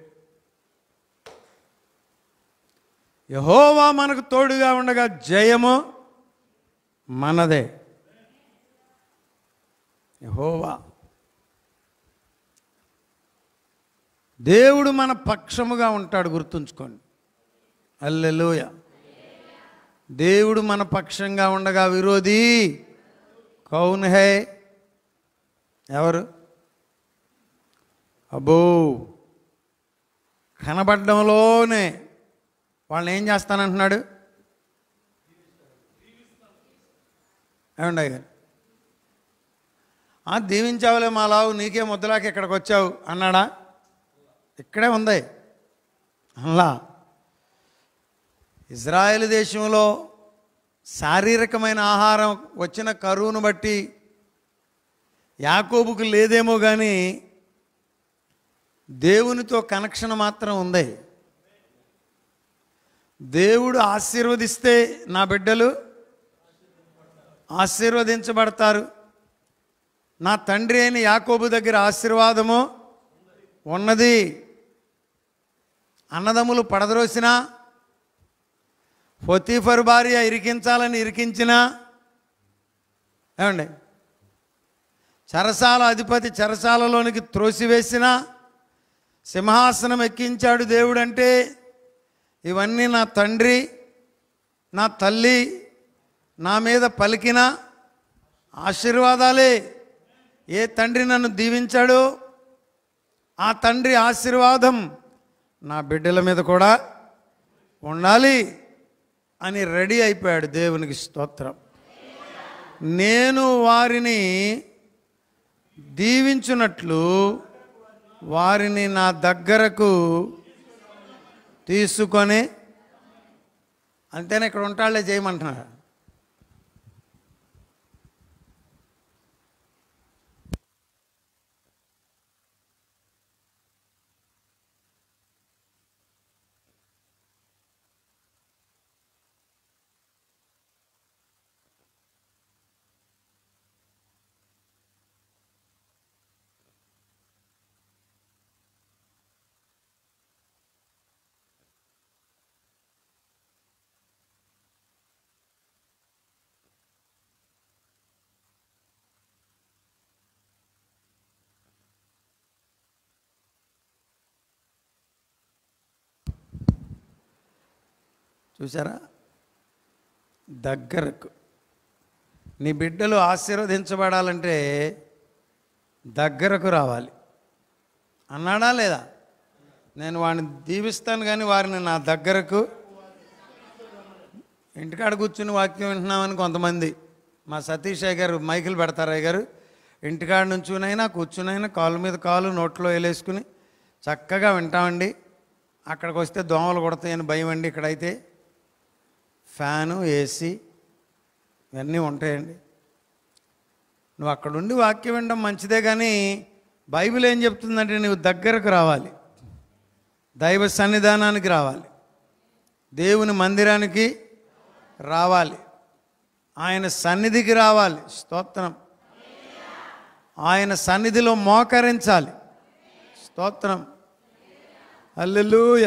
యహోవా మనకు తోడుగా ఉండగా జయము మనదే యహోవా దేవుడు మన పక్షముగా ఉంటాడు గుర్తుంచుకోండి అల్లెలోయ దేవుడు మన పక్షంగా ఉండగా విరోధి కౌన్ హే ఎవరు అబ్బో కనబడ్డంలోనే వాళ్ళని ఏం చేస్తానంటున్నాడు ఏమండి గారు దీవించావులే మా లావు నీకే ముద్దలాకి ఇక్కడికి వచ్చావు అన్నాడా ఇక్కడే ఉంది అలా ఇజ్రాయెల్ దేశంలో శారీరకమైన ఆహారం వచ్చిన కరువును బట్టి యాకోబుకు లేదేమో కానీ దేవునితో కనెక్షన్ మాత్రం ఉంది దేవుడు ఆశీర్వదిస్తే నా బిడ్డలు ఆశీర్వదించబడతారు నా తండ్రి అయిన యాకోబు దగ్గర ఆశీర్వాదము ఉన్నది అన్నదమ్ములు పడద్రోసినా పొతీఫర్ భార్య ఇరికించాలని ఇరికించినా ఏమండి చరసాల అధిపతి చరసాలలోనికి త్రోసివేసిన సింహాసనం ఎక్కించాడు దేవుడు అంటే ఇవన్నీ నా తండ్రి నా తల్లి నా మీద పలికిన ఆశీర్వాదాలే ఏ తండ్రి నన్ను దీవించాడో ఆ తండ్రి ఆశీర్వాదం నా బిడ్డల మీద కూడా ఉండాలి అని రెడీ అయిపోయాడు దేవునికి స్తోత్రం నేను వారిని దీవించున్నట్లు వారిని నా దగ్గరకు తీసుకొని అంతేనా ఇక్కడ ఉంటాళ్ళే చేయమంటున్నారు చూసారా దగ్గరకు నీ బిడ్డలు ఆశీర్వదించబడాలంటే దగ్గరకు రావాలి అన్నాడా లేదా నేను వాడిని దీవిస్తాను కానీ వారిని నా దగ్గరకు ఇంటికాడ కూర్చుని వాక్యం వింటున్నామని కొంతమంది మా సతీష్ అయ్య గారు మైకిల్ పెడతారయ్య గారు ఇంటికాడ నుంచునైనా కూర్చునైనా కాలు మీద కాలు నోట్లో వేలేసుకుని చక్కగా వింటామండి అక్కడికి వస్తే దోమలు కొడతాయని భయం అండి ఇక్కడైతే ఫ్యాను ఏసీ ఇవన్నీ ఉంటాయండి నువ్వు అక్కడుండి వాక్యం వినడం మంచిదే కానీ బైబిల్ ఏం చెప్తుందంటే నువ్వు దగ్గరకు రావాలి దైవ సన్నిధానానికి రావాలి దేవుని మందిరానికి రావాలి ఆయన సన్నిధికి రావాలి స్తోత్రం ఆయన సన్నిధిలో మోకరించాలి స్తోత్రం అల్లెలూయ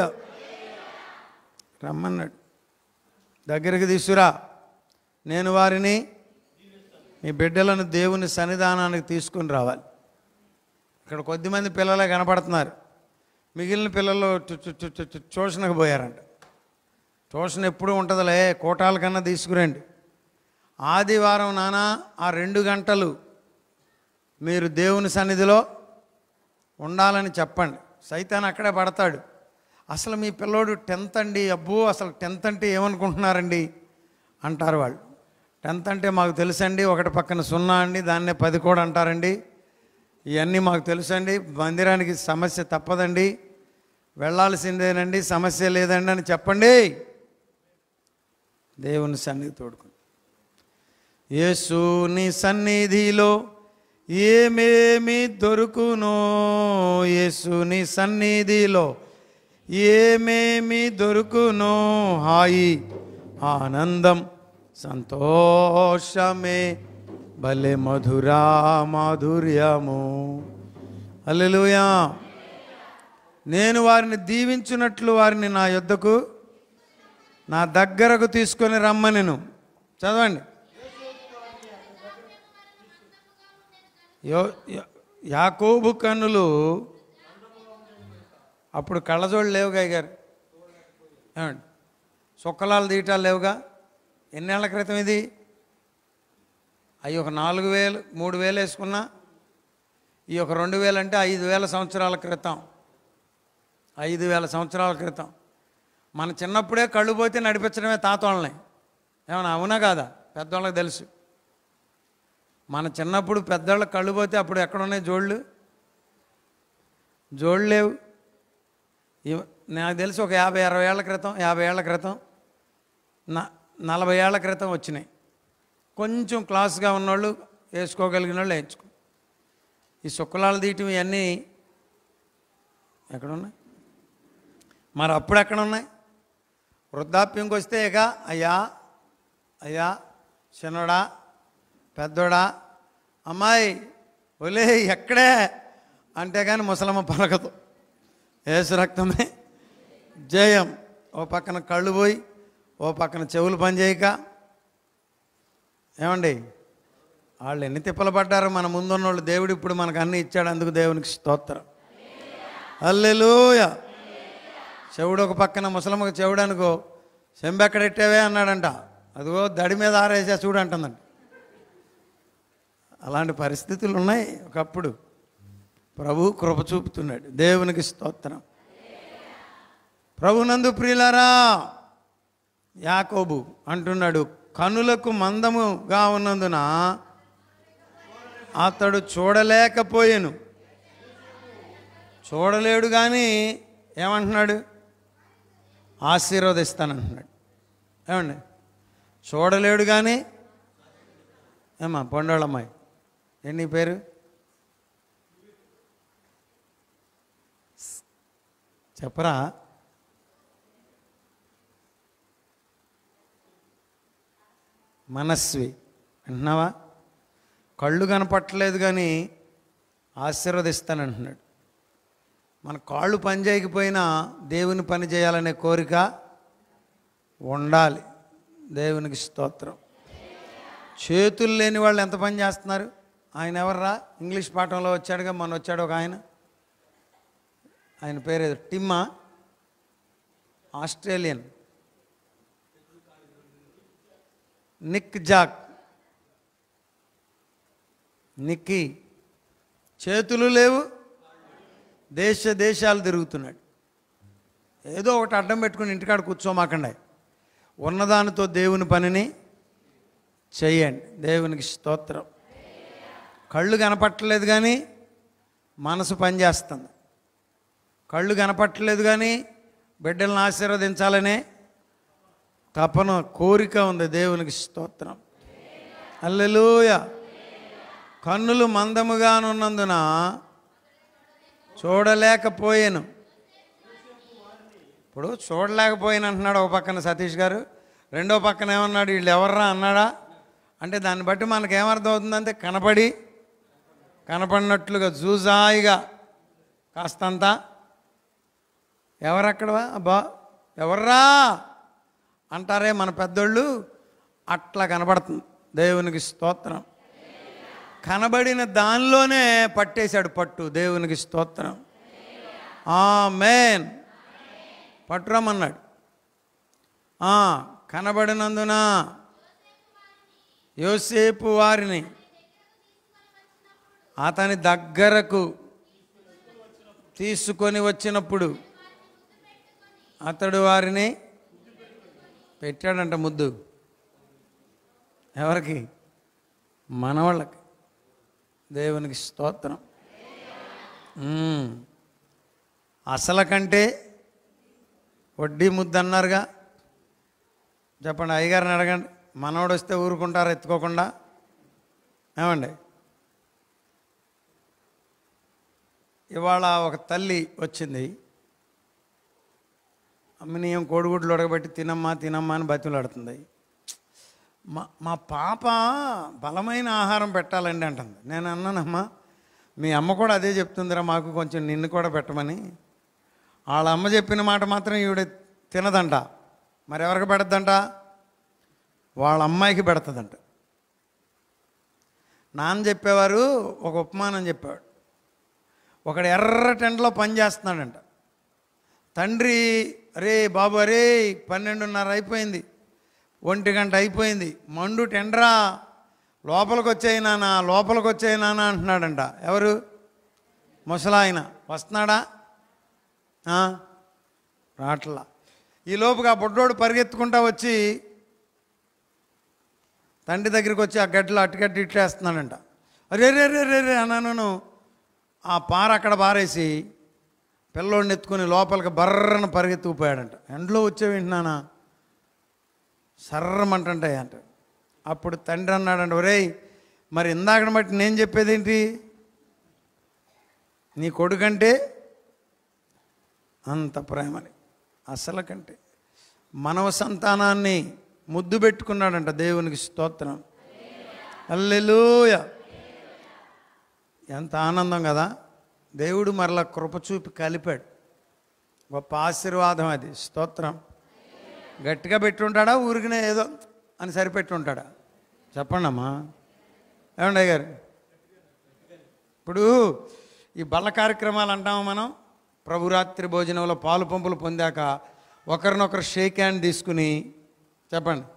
రమ్మన్నాడు దగ్గరికి తీసురా నేను వారిని మీ బిడ్డలను దేవుని సన్నిధానానికి తీసుకుని రావాలి ఇక్కడ కొద్దిమంది పిల్లలే కనపడుతున్నారు మిగిలిన పిల్లలు ట్యూషన్కి పోయారంట ట్యూషన్ ఎప్పుడు ఉంటుందిలే కోటాల కన్నా తీసుకురండి ఆదివారం నానా ఆ రెండు గంటలు మీరు దేవుని సన్నిధిలో ఉండాలని చెప్పండి సైతాన్ అక్కడే పడతాడు అసలు మీ పిల్లోడు టెన్త్ అండి అబ్బో అసలు టెన్త్ అంటే ఏమనుకుంటున్నారండి అంటారు వాళ్ళు టెన్త్ అంటే మాకు తెలుసండి ఒకటి పక్కన సున్నా అండి దాన్నే పది కూడా అంటారండి ఇవన్నీ మాకు తెలుసండి మందిరానికి సమస్య తప్పదండి వెళ్ళాల్సిందేనండి సమస్య లేదండి అని చెప్పండి దేవుని సన్నిధి తోడుకుని యేసుని సన్నిధిలో ఏమేమి దొరుకునో యేసుని సన్నిధిలో ఏమేమి దొరుకును హాయి ఆనందం సంతోషమే భలే మధురా మాధుర్యము అల్లెలుయా నేను వారిని దీవించినట్లు వారిని నా యొద్దకు నా దగ్గరకు తీసుకొని రమ్మనిను చదవండి యో యాకోబు కన్నులు అప్పుడు కళ్ళజోళ్ళు లేవుగా గారు సుక్కలాలు తీయటాలు లేవుగా ఎన్నేళ్ల క్రితం ఇది అవి ఒక నాలుగు వేలు మూడు వేలు వేసుకున్నా ఈ ఒక రెండు వేలు అంటే ఐదు వేల సంవత్సరాల క్రితం ఐదు వేల సంవత్సరాల క్రితం మన చిన్నప్పుడే కళ్ళు పోతే నడిపించడమే తాతోళ్ళని ఏమన్నా అవునా కాదా పెద్దోళ్ళకి తెలుసు మన చిన్నప్పుడు పెద్దవాళ్ళకి కళ్ళు పోతే అప్పుడు ఉన్నాయి జోళ్ళు జోళ్ళు లేవు నాకు తెలిసి ఒక యాభై అరవై ఏళ్ల క్రితం యాభై ఏళ్ల క్రితం నలభై ఏళ్ల క్రితం వచ్చినాయి కొంచెం క్లాస్గా ఉన్నోళ్ళు వేసుకోగలిగిన వాళ్ళు వేయించుకో ఈ శుక్లాలు తీయటం ఇవన్నీ ఎక్కడున్నాయి మరి అప్పుడు ఎక్కడ ఉన్నాయి వృద్ధాప్యంకి వస్తే ఇక అయ్యా అయ్యా చిన్నడా పెద్దోడా అమ్మాయి ఒలే ఎక్కడే అంటే కానీ ముసలమ్మ పలకదు ఏసు రక్తమే జయం ఓ పక్కన కళ్ళు పోయి ఓ పక్కన చెవులు పనిచేయక ఏమండి వాళ్ళు ఎన్ని తిప్పలు పడ్డారు మన ముందున్న వాళ్ళు దేవుడు ఇప్పుడు మనకు అన్ని ఇచ్చాడు అందుకు దేవునికి స్తోత్రం అల్లెలుయ చెవుడు ఒక పక్కన ముసలమ్మకు చెవుడు అనుకో చెంబెక్కడెట్టావే అన్నాడంట అదిగో దడి మీద ఆరేసా చూడు అలాంటి పరిస్థితులు ఉన్నాయి ఒకప్పుడు ప్రభు కృప చూపుతున్నాడు దేవునికి స్తోత్రం ప్రభునందు ప్రియులరా యాకోబు అంటున్నాడు కనులకు మందముగా ఉన్నందున అతడు చూడలేకపోయాను చూడలేడు కానీ ఏమంటున్నాడు ఆశీర్వదిస్తానంటున్నాడు ఏమండి చూడలేడు కానీ ఏమా పొండోళ్ళమ్మాయి ఎన్ని పేరు చెప్పరా మనస్వి అంటున్నావా కళ్ళు కనపట్టలేదు కానీ ఆశీర్వదిస్తానంటున్నాడు మన కాళ్ళు పని చేయకపోయినా దేవుని పని చేయాలనే కోరిక ఉండాలి దేవునికి స్తోత్రం చేతులు లేని వాళ్ళు ఎంత పని చేస్తున్నారు ఆయన ఎవర్రా ఇంగ్లీష్ పాఠంలో వచ్చాడుగా మొన్న వచ్చాడు ఒక ఆయన ఆయన పేరు టిమ్మా ఆస్ట్రేలియన్ నిక్ జాక్ నిక్కి చేతులు లేవు దేశ దేశాలు తిరుగుతున్నాడు ఏదో ఒకటి అడ్డం పెట్టుకుని ఇంటికాడ కూర్చోమాకండా ఉన్నదానితో దేవుని పనిని చేయండి దేవునికి స్తోత్రం కళ్ళు కనపట్టలేదు కానీ మనసు పనిచేస్తుంది కళ్ళు కనపట్టలేదు కానీ బిడ్డలను ఆశీర్వదించాలనే తపన కోరిక ఉంది దేవునికి స్తోత్రం అల్లెలూయ కన్నులు ఉన్నందున చూడలేకపోయాను ఇప్పుడు చూడలేకపోయాను అంటున్నాడు ఒక పక్కన సతీష్ గారు రెండో పక్కన ఏమన్నాడు వీళ్ళు ఎవర్రా అన్నాడా అంటే దాన్ని బట్టి మనకు ఏమర్థం అవుతుందంటే కనపడి కనపడినట్లుగా జూజాయిగా కాస్తంతా ఎవరక్కడవా అబ్బా ఎవర్రా అంటారే మన పెద్దోళ్ళు అట్లా కనబడుతుంది దేవునికి స్తోత్రం కనబడిన దానిలోనే పట్టేశాడు పట్టు దేవునికి స్తోత్రం ఆ మేన్ పట్టురమ్మన్నాడు కనబడినందున యోసేపు వారిని అతని దగ్గరకు తీసుకొని వచ్చినప్పుడు అతడు వారిని పెట్టాడంట ముద్దు ఎవరికి మనవాళ్ళకి దేవునికి స్తోత్రం అసల కంటే వడ్డీ ముద్దు అన్నారుగా చెప్పండి అయ్యగారిని అడగండి మనవడు వస్తే ఊరుకుంటారు ఎత్తుకోకుండా ఏమండి ఇవాళ ఒక తల్లి వచ్చింది ఏం కోడిగుడ్లు ఉడకబెట్టి తినమ్మా తినమ్మా అని బతిలాడుతుంది మా మా పాప బలమైన ఆహారం పెట్టాలండి అంటుంది నేను అన్నానమ్మా మీ అమ్మ కూడా అదే చెప్తుందిరా మాకు కొంచెం నిన్ను కూడా పెట్టమని వాళ్ళ అమ్మ చెప్పిన మాట మాత్రం ఈవిడ తినదంట మరెవరికి పెడద్దంట వాళ్ళ అమ్మాయికి పెడతదంట నాన్న చెప్పేవారు ఒక ఉపమానం చెప్పేవాడు ఒకడు ఎర్ర టెంట్లో పనిచేస్తున్నాడంట తండ్రి రే బాబు రే పన్నెండున్నర అయిపోయింది ఒంటి గంట అయిపోయింది మండు టెండ్రా లోపలికి వచ్చాయి నాన్న లోపలికి వచ్చాయి నాన్న అంటున్నాడంట ఎవరు ముసలాయన వస్తున్నాడా రాట్లా ఈ లోపుగా బొడ్డోడు పరిగెత్తుకుంటా వచ్చి తండ్రి దగ్గరికి వచ్చి ఆ గడ్డలో అటుగడ్డి ఇట్లేస్తున్నాడంట రే రే రే రే రే అన్నాను ఆ పార అక్కడ పారేసి పిల్లోడిని ఎత్తుకొని లోపలికి బర్రన పరిగెత్తుకుపోయాడంట ఎండలో వింటున్నానా సర్రమంటే అంట అప్పుడు తండ్రి అన్నాడంట ఒరేయ్ మరి ఇందాకని బట్టి నేను చెప్పేదేంటి నీ కొడుకంటే అంత ప్రేమని అసలు కంటే మనవ సంతానాన్ని ముద్దు పెట్టుకున్నాడంట దేవునికి స్తోత్రం అల్లెలుయ ఎంత ఆనందం కదా దేవుడు మరలా కృప చూపి కలిపాడు గొప్ప ఆశీర్వాదం అది స్తోత్రం గట్టిగా పెట్టుంటాడా ఊరికినే ఏదో అని సరిపెట్టుంటాడా చెప్పండమ్మా ఏమండ గారు ఇప్పుడు ఈ బల్ల కార్యక్రమాలు అంటాము మనం ప్రభురాత్రి భోజనంలో పాలు పంపులు పొందాక ఒకరినొకరు షేక్ హ్యాండ్ తీసుకుని చెప్పండి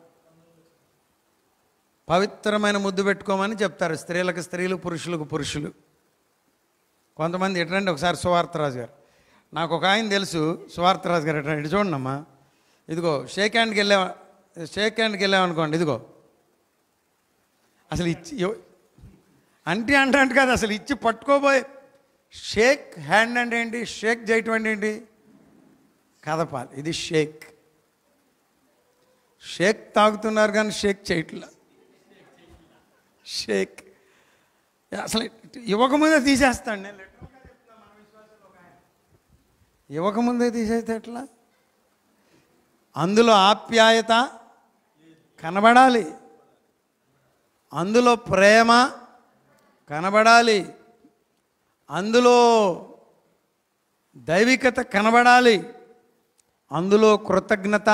పవిత్రమైన ముద్దు పెట్టుకోమని చెప్తారు స్త్రీలకు స్త్రీలు పురుషులకు పురుషులు కొంతమంది ఎటండి ఒకసారి సువార్థరాజు గారు నాకు ఒక ఆయన తెలుసు సువార్థరాజు గారు ఎటు చూడండి అమ్మా ఇదిగో షేక్ హ్యాండ్కి వెళ్ళా షేక్ హ్యాండ్కి వెళ్ళామనుకోండి ఇదిగో అసలు ఇచ్చి అంటే అంటాంట కాదు అసలు ఇచ్చి పట్టుకోబోయే షేక్ హ్యాండ్ అంటే ఏంటి షేక్ చేయటం అంటే ఏంటి కదపాలి ఇది షేక్ షేక్ తాగుతున్నారు కానీ షేక్ చేయట్లా షేక్ అసలు ఇవ్వకముందే తీసేస్తాను నేను ఇవ్వకముందే తీసేస్తే ఎట్లా అందులో ఆప్యాయత కనబడాలి అందులో ప్రేమ కనబడాలి అందులో దైవికత కనబడాలి అందులో కృతజ్ఞత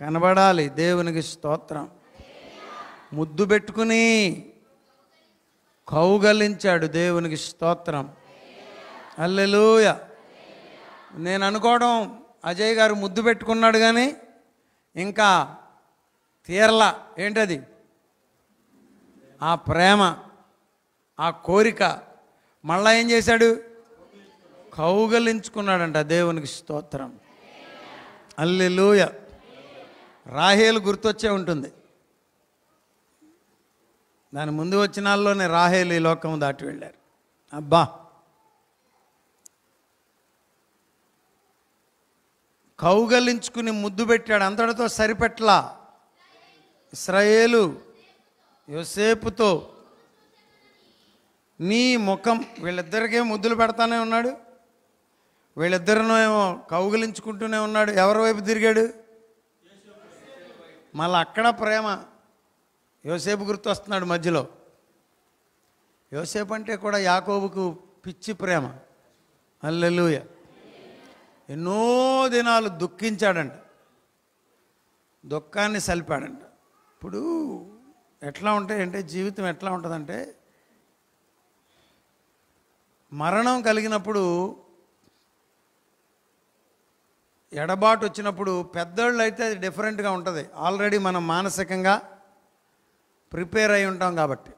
కనబడాలి దేవునికి స్తోత్రం ముద్దు పెట్టుకుని కౌగలించాడు దేవునికి స్తోత్రం అల్లెలుయా నేను అనుకోవడం అజయ్ గారు ముద్దు పెట్టుకున్నాడు కానీ ఇంకా తీరలా ఏంటది ఆ ప్రేమ ఆ కోరిక మళ్ళా ఏం చేశాడు కౌగలించుకున్నాడంట దేవునికి స్తోత్రం అల్లెలూయ రాహేలు గుర్తొచ్చే ఉంటుంది దాని ముందు వచ్చినాల్లోనే రాహేలు ఈ లోకం దాటి వెళ్ళారు అబ్బా కౌగలించుకుని ముద్దు పెట్టాడు అంతటితో సరిపెట్లా ఇస్రాయేలు యోసేపుతో నీ ముఖం వీళ్ళిద్దరికే ముద్దులు పెడతానే ఉన్నాడు వీళ్ళిద్దరినో ఏమో కౌగిలించుకుంటూనే ఉన్నాడు ఎవరి వైపు తిరిగాడు మళ్ళీ అక్కడ ప్రేమ యోసేపు గుర్తు వస్తున్నాడు మధ్యలో యోసేపు అంటే కూడా యాకోబుకు పిచ్చి ప్రేమ అల్లెలుయ ఎన్నో దినాలు దుఃఖించాడంట దుఃఖాన్ని సలిపాడంట ఇప్పుడు ఎట్లా ఉంటాయి అంటే జీవితం ఎట్లా ఉంటుందంటే మరణం కలిగినప్పుడు ఎడబాటు వచ్చినప్పుడు పెద్దోళ్ళు అయితే అది డిఫరెంట్గా ఉంటుంది ఆల్రెడీ మనం మానసికంగా ప్రిపేర్ అయి ఉంటాం కాబట్టి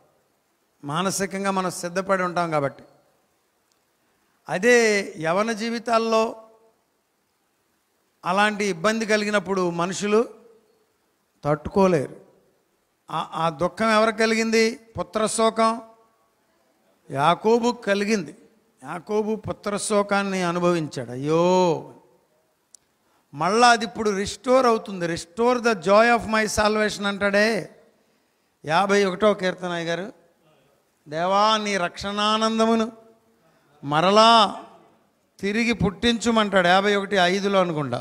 మానసికంగా మనం సిద్ధపడి ఉంటాం కాబట్టి అదే యవన జీవితాల్లో అలాంటి ఇబ్బంది కలిగినప్పుడు మనుషులు తట్టుకోలేరు ఆ దుఃఖం ఎవరు కలిగింది పుత్రశోకం యాకోబు కలిగింది యాకోబు పుత్రశోకాన్ని అనుభవించాడు అయ్యో మళ్ళా అది ఇప్పుడు రిస్టోర్ అవుతుంది restore the joy of my salvation అంటాడే యాభై ఒకటో కీర్తనాయ్ గారు దేవా నీ రక్షణానందమును మరలా తిరిగి పుట్టించమంటాడు యాభై ఒకటి ఐదులో అనుకుంటా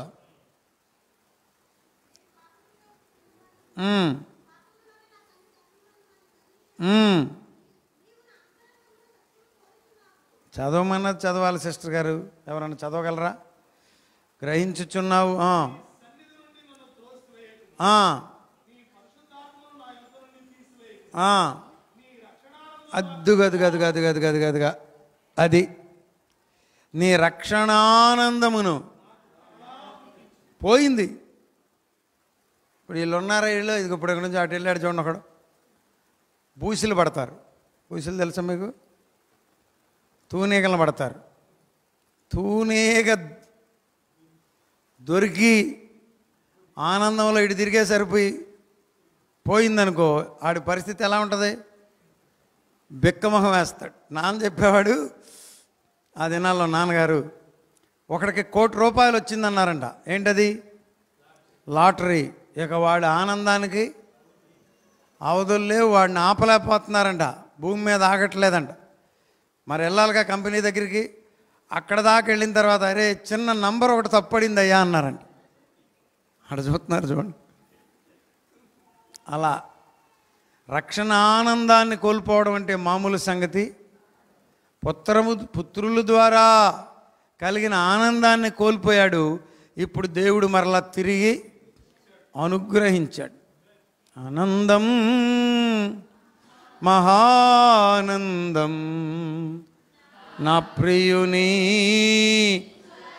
చదవమన్నా చదవాలి సిస్టర్ గారు ఎవరన్నా చదవగలరా గ్రహించుచున్నావు అద్దు గదు గదు గదు గదు గదు గదుగా అది నీ రక్షణానందమును పోయింది ఇప్పుడు వీళ్ళు ఉన్నారా వీళ్ళు ఇది ఇప్పుడు ఇక్కడ నుంచి అటు వెళ్ళాడు చూడండి ఒకడు బూసిలు పడతారు బూసిలు తెలుసా మీకు తూనీగలను పడతారు తూనేగ దొరికి ఆనందంలో ఇటు తిరిగే సరిపోయి పోయిందనుకో ఆడి పరిస్థితి ఎలా ఉంటుంది బిక్కమొహం వేస్తాడు నాన్న చెప్పేవాడు ఆ దినాల్లో నాన్నగారు ఒకడికి కోటి రూపాయలు వచ్చిందన్నారంట ఏంటది లాటరీ ఇక వాడి ఆనందానికి అవధుల్లేవు వాడిని ఆపలేకపోతున్నారంట భూమి మీద ఆగట్లేదంట మరి వెళ్ళాలిగా కంపెనీ దగ్గరికి అక్కడ దాకా వెళ్ళిన తర్వాత అరే చిన్న నంబర్ ఒకటి తప్పడింది అయ్యా అన్నారంట అక్కడ చూస్తున్నారు చూడండి అలా రక్షణ ఆనందాన్ని కోల్పోవడం అంటే మామూలు సంగతి పుత్రము పుత్రుల ద్వారా కలిగిన ఆనందాన్ని కోల్పోయాడు ఇప్పుడు దేవుడు మరలా తిరిగి అనుగ్రహించాడు ఆనందం మహానందం నా ప్రియుని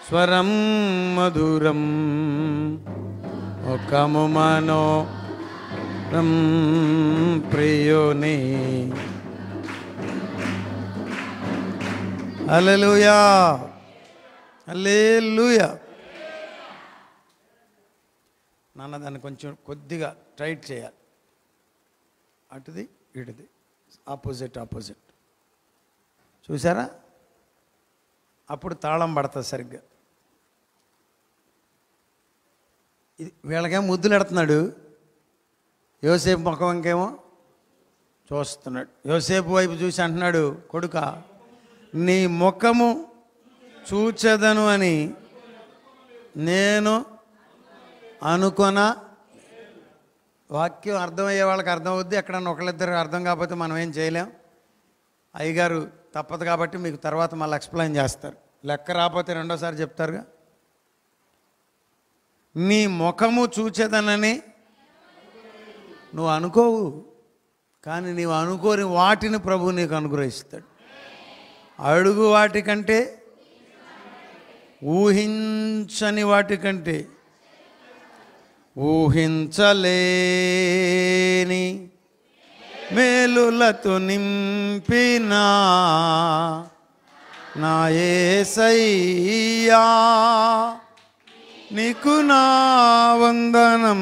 స్వరం మధురం ఒకము మనో ప్రియుని అలెలుయా అల్లేలుయా నాన్న దాన్ని కొంచెం కొద్దిగా ట్రైట్ చేయాలి అటుది ఇటుది ఆపోజిట్ ఆపోజిట్ చూసారా అప్పుడు తాళం పడుతుంది సరిగ్గా ఇది వీళ్ళకే ముద్దులు పెడుతున్నాడు యోసేపు ముఖం ఇంకేమో చూస్తున్నాడు యోసేపు వైపు చూసి అంటున్నాడు కొడుకా నీ ముఖము చూచదను అని నేను అనుకున్న వాక్యం అర్థమయ్యే వాళ్ళకి అర్థమవుద్ది ఎక్కడన్నా ఒకళ్ళిద్దరు అర్థం కాకపోతే మనం ఏం చేయలేం అయ్యగారు తప్పదు కాబట్టి మీకు తర్వాత మళ్ళీ ఎక్స్ప్లెయిన్ చేస్తారు లెక్క రాకపోతే రెండోసారి చెప్తారుగా నీ ముఖము చూచేదనని నువ్వు అనుకోవు కానీ నీవు అనుకోని వాటిని ప్రభు నీకు అనుగ్రహిస్తాడు అడుగు వాటికంటే ఊహించని వాటికంటే ఊహించలేని మేలులతో నింపినా నా ఏసయ్యా నీకు నా వందనం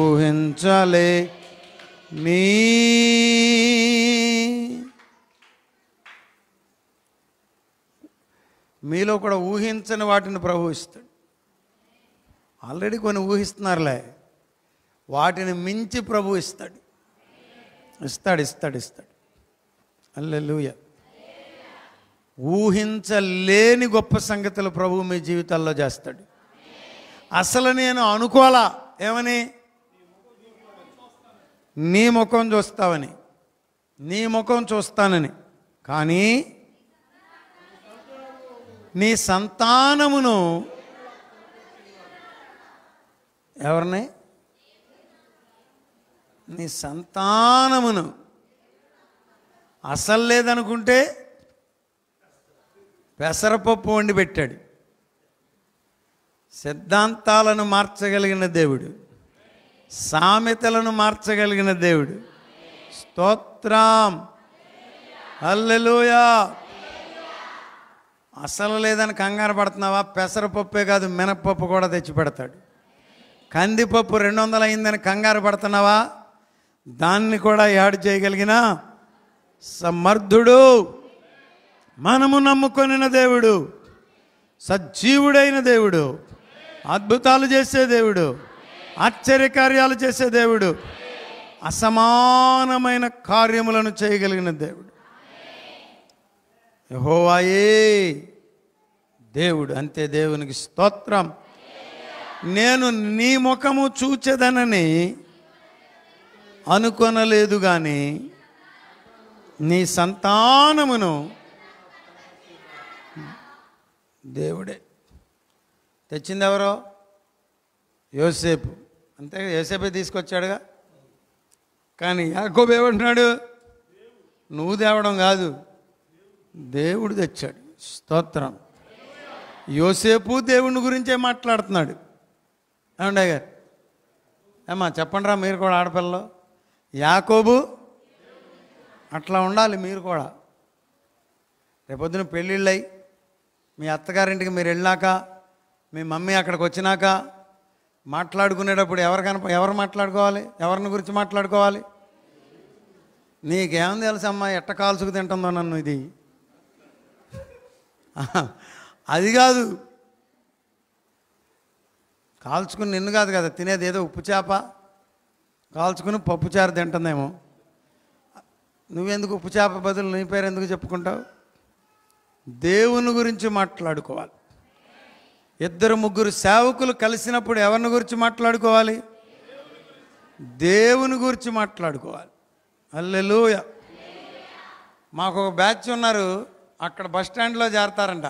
ఊహించలే నీ మీలో కూడా ఊహించని వాటిని ప్రభు ఇస్తాడు ఆల్రెడీ కొన్ని ఊహిస్తున్నారులే వాటిని మించి ప్రభు ఇస్తాడు ఇస్తాడు ఇస్తాడు ఇస్తాడు అల్లెలుయ ఊహించలేని గొప్ప సంగతులు ప్రభు మీ జీవితాల్లో చేస్తాడు అసలు నేను అనుకోలా ఏమని నీ ముఖం చూస్తావని నీ ముఖం చూస్తానని కానీ నీ సంతానమును ఎవరిని నీ సంతానమును అసలు లేదనుకుంటే పెసరపప్పు వండి పెట్టాడు సిద్ధాంతాలను మార్చగలిగిన దేవుడు సామెతలను మార్చగలిగిన దేవుడు స్తోత్రం అల్లెలుయా అసలు లేదని కంగారు పడుతున్నావా పెసరపప్పే కాదు మినపప్పు కూడా తెచ్చి పెడతాడు కందిపప్పు రెండు వందలు అయిందని కంగారు పడుతున్నావా దాన్ని కూడా యాడ్ చేయగలిగిన సమర్థుడు మనము నమ్ముకొనిన దేవుడు సజీవుడైన దేవుడు అద్భుతాలు చేసే దేవుడు ఆశ్చర్యకార్యాలు చేసే దేవుడు అసమానమైన కార్యములను చేయగలిగిన దేవుడు యహోవాయే దేవుడు అంతే దేవునికి స్తోత్రం నేను నీ ముఖము చూచదనని అనుకొనలేదు కానీ నీ సంతానమును దేవుడే తెచ్చింది ఎవరో యోసేపు అంతే యోసేపే తీసుకొచ్చాడుగా కానీ యాకోబు ఏమంటున్నాడు నువ్వు తేవడం కాదు దేవుడు తెచ్చాడు స్తోత్రం యోసేపు దేవుని గురించే మాట్లాడుతున్నాడు ఏమండే గారు ఏమా చెప్పండిరా మీరు కూడా ఆడపిల్లలు యాకోబు అట్లా ఉండాలి మీరు కూడా రేపొద్దున పెళ్ళిళ్ళై మీ అత్తగారింటికి మీరు వెళ్ళాక మీ మమ్మీ అక్కడికి వచ్చినాక మాట్లాడుకునేటప్పుడు ఎవరు కనప ఎవరు మాట్లాడుకోవాలి ఎవరిని గురించి మాట్లాడుకోవాలి నీకేమో తెలుసమ్మా ఎట్ట కాల్చుకు తింటుందో నన్ను ఇది అది కాదు కాల్చుకుని నిన్ను కాదు కదా తినేది ఏదో ఉప్పు చేప కాల్చుకుని పప్పు చారు తింటుందేమో నువ్వెందుకు ఉప్పు చేప బదులు నీ పేరు ఎందుకు చెప్పుకుంటావు దేవుని గురించి మాట్లాడుకోవాలి ఇద్దరు ముగ్గురు సేవకులు కలిసినప్పుడు ఎవరిని గురించి మాట్లాడుకోవాలి దేవుని గురించి మాట్లాడుకోవాలి అల్లెలుయ మాకు ఒక బ్యాచ్ ఉన్నారు అక్కడ బస్ స్టాండ్లో చేరతారంట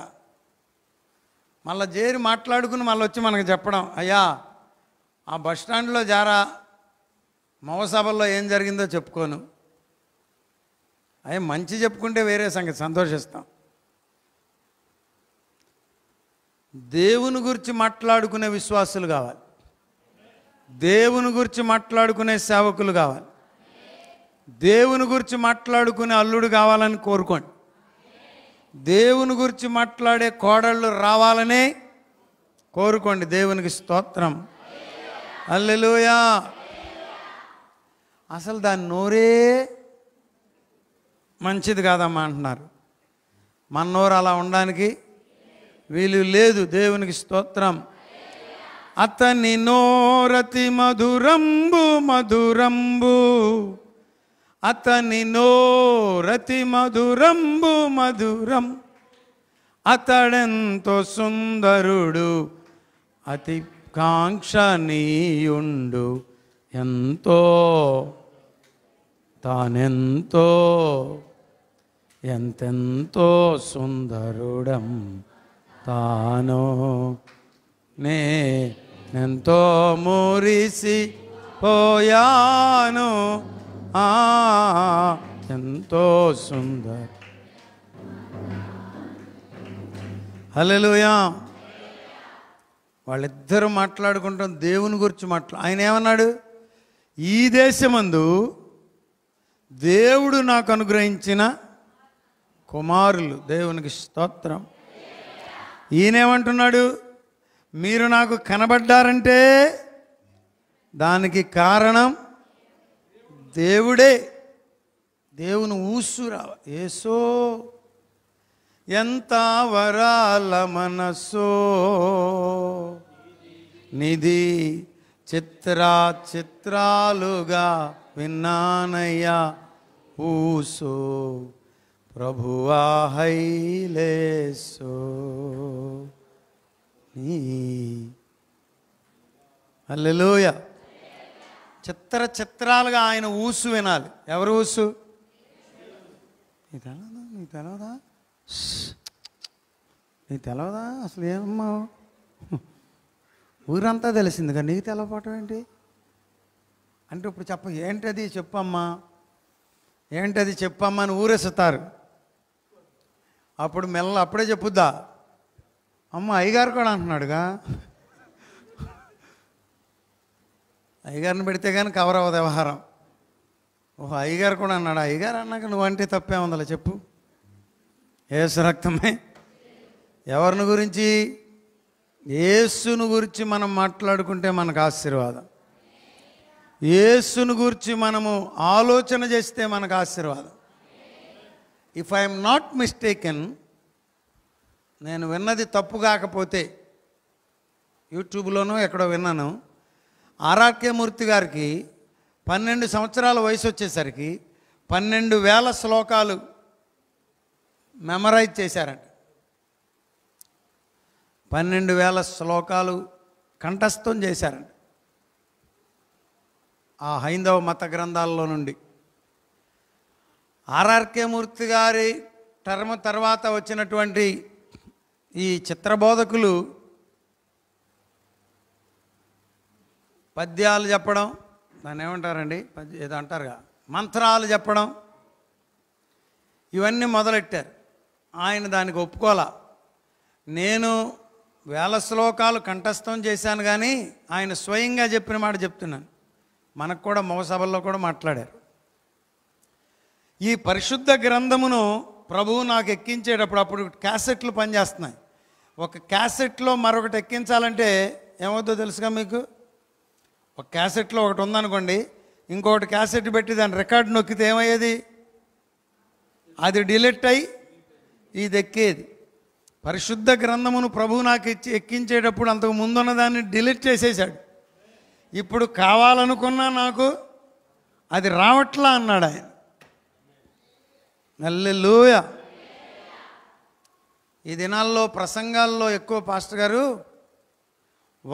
మళ్ళీ చేరి మాట్లాడుకుని మళ్ళీ వచ్చి మనకు చెప్పడం అయ్యా ఆ బస్ స్టాండ్లో జారా మవసభల్లో ఏం జరిగిందో చెప్పుకోను అయ్యా మంచి చెప్పుకుంటే వేరే సంగతి సంతోషిస్తాం దేవుని గురించి మాట్లాడుకునే విశ్వాసులు కావాలి దేవుని గురించి మాట్లాడుకునే సేవకులు కావాలి దేవుని గురించి మాట్లాడుకునే అల్లుడు కావాలని కోరుకోండి దేవుని గురించి మాట్లాడే కోడళ్ళు రావాలని కోరుకోండి దేవునికి స్తోత్రం అల్లెలుయా అసలు దాని నోరే మంచిది కాదమ్మా అంటున్నారు మన నోరు అలా ఉండడానికి వీలు లేదు దేవునికి స్తోత్రం అతని నోరతి మధురంబు మధురంబు అతని నోరతి మధురంబు మధురం అతడెంతో సుందరుడు అతి కాంక్షనీయుండు ఎంతో తానెంతో ఎంతెంతో సుందరుడం తాను నే ఎంతో మురిసి పోయాను ఎంతో సుందర హలోయా వాళ్ళిద్దరూ మాట్లాడుకుంటాం దేవుని గురించి మాట్లా ఆయన ఏమన్నాడు ఈ దేశమందు దేవుడు నాకు అనుగ్రహించిన కుమారులు దేవునికి స్తోత్రం ఈయనేమంటున్నాడు మీరు నాకు కనబడ్డారంటే దానికి కారణం దేవుడే దేవుని ఊసురా ఏసో ఎంత వరాల మనసో నిధి చిత్రా చిత్రాలుగా విన్నానయ్యా ఊసో ప్రభువా హైలేసో నీ అల్లెలోయ చిత్ర చిత్రాలుగా ఆయన ఊసు వినాలి ఎవరు ఊసు నీ తెలవదా నీకు తెలవదా నీ తెలవదా అసలు ఏమమ్మా ఊరంతా తెలిసింది కానీ నీకు తెలవపోవటం ఏంటి అంటే ఇప్పుడు చెప్ప ఏంటది చెప్పమ్మా ఏంటది చెప్పమ్మా అని ఊరేస్తారు అప్పుడు మెల్ల అప్పుడే చెప్పుద్దా అమ్మ అయ్యగారు కూడా అంటున్నాడుగా అయ్యగారిని పెడితే కానీ కవర్ అవ్వదు వ్యవహారం ఓహో అయ్యగారు కూడా అన్నాడు అయ్యగారు అన్నాక నువ్వంటే తప్పే ఉందా చెప్పు ఏసు రక్తమే ఎవరిని గురించి ఏసును గురించి మనం మాట్లాడుకుంటే మనకు ఆశీర్వాదం ఏసును గురించి మనము ఆలోచన చేస్తే మనకు ఆశీర్వాదం ఇఫ్ ఐఎమ్ నాట్ మిస్టేకెన్ నేను విన్నది తప్పు కాకపోతే యూట్యూబ్లోనూ ఎక్కడో విన్నాను ఆర్ఆర్కేమూర్తి గారికి పన్నెండు సంవత్సరాల వయసు వచ్చేసరికి పన్నెండు వేల శ్లోకాలు మెమరైజ్ చేశారండి పన్నెండు వేల శ్లోకాలు కంఠస్థం చేశారండి ఆ హైందవ మత గ్రంథాల్లో నుండి ఆర్ఆర్కే మూర్తి గారి టర్మ్ తర్వాత వచ్చినటువంటి ఈ చిత్రబోధకులు పద్యాలు చెప్పడం దాన్ని ఏమంటారండి పద్య ఏదో అంటారుగా మంత్రాలు చెప్పడం ఇవన్నీ మొదలెట్టారు ఆయన దానికి ఒప్పుకోలా నేను వేల శ్లోకాలు కంఠస్థం చేశాను కానీ ఆయన స్వయంగా చెప్పిన మాట చెప్తున్నాను మనకు కూడా మగసభల్లో కూడా మాట్లాడారు ఈ పరిశుద్ధ గ్రంథమును ప్రభువు నాకు ఎక్కించేటప్పుడు అప్పుడు క్యాసెట్లు పనిచేస్తున్నాయి ఒక క్యాసెట్లో మరొకటి ఎక్కించాలంటే ఏమవుతుందో తెలుసుగా మీకు ఒక క్యాసెట్లో ఒకటి ఉందనుకోండి ఇంకొకటి క్యాసెట్ పెట్టి దాని రికార్డు నొక్కితే ఏమయ్యేది అది డిలీట్ అయి ఇది ఎక్కేది పరిశుద్ధ గ్రంథమును ప్రభువు నాకు ఇచ్చి ఎక్కించేటప్పుడు అంతకు ముందున్న దాన్ని డిలీట్ చేసేసాడు ఇప్పుడు కావాలనుకున్నా నాకు అది రావట్లా అన్నాడు ఆయన లూయ ఈ దినాల్లో ప్రసంగాల్లో ఎక్కువ పాస్టర్ గారు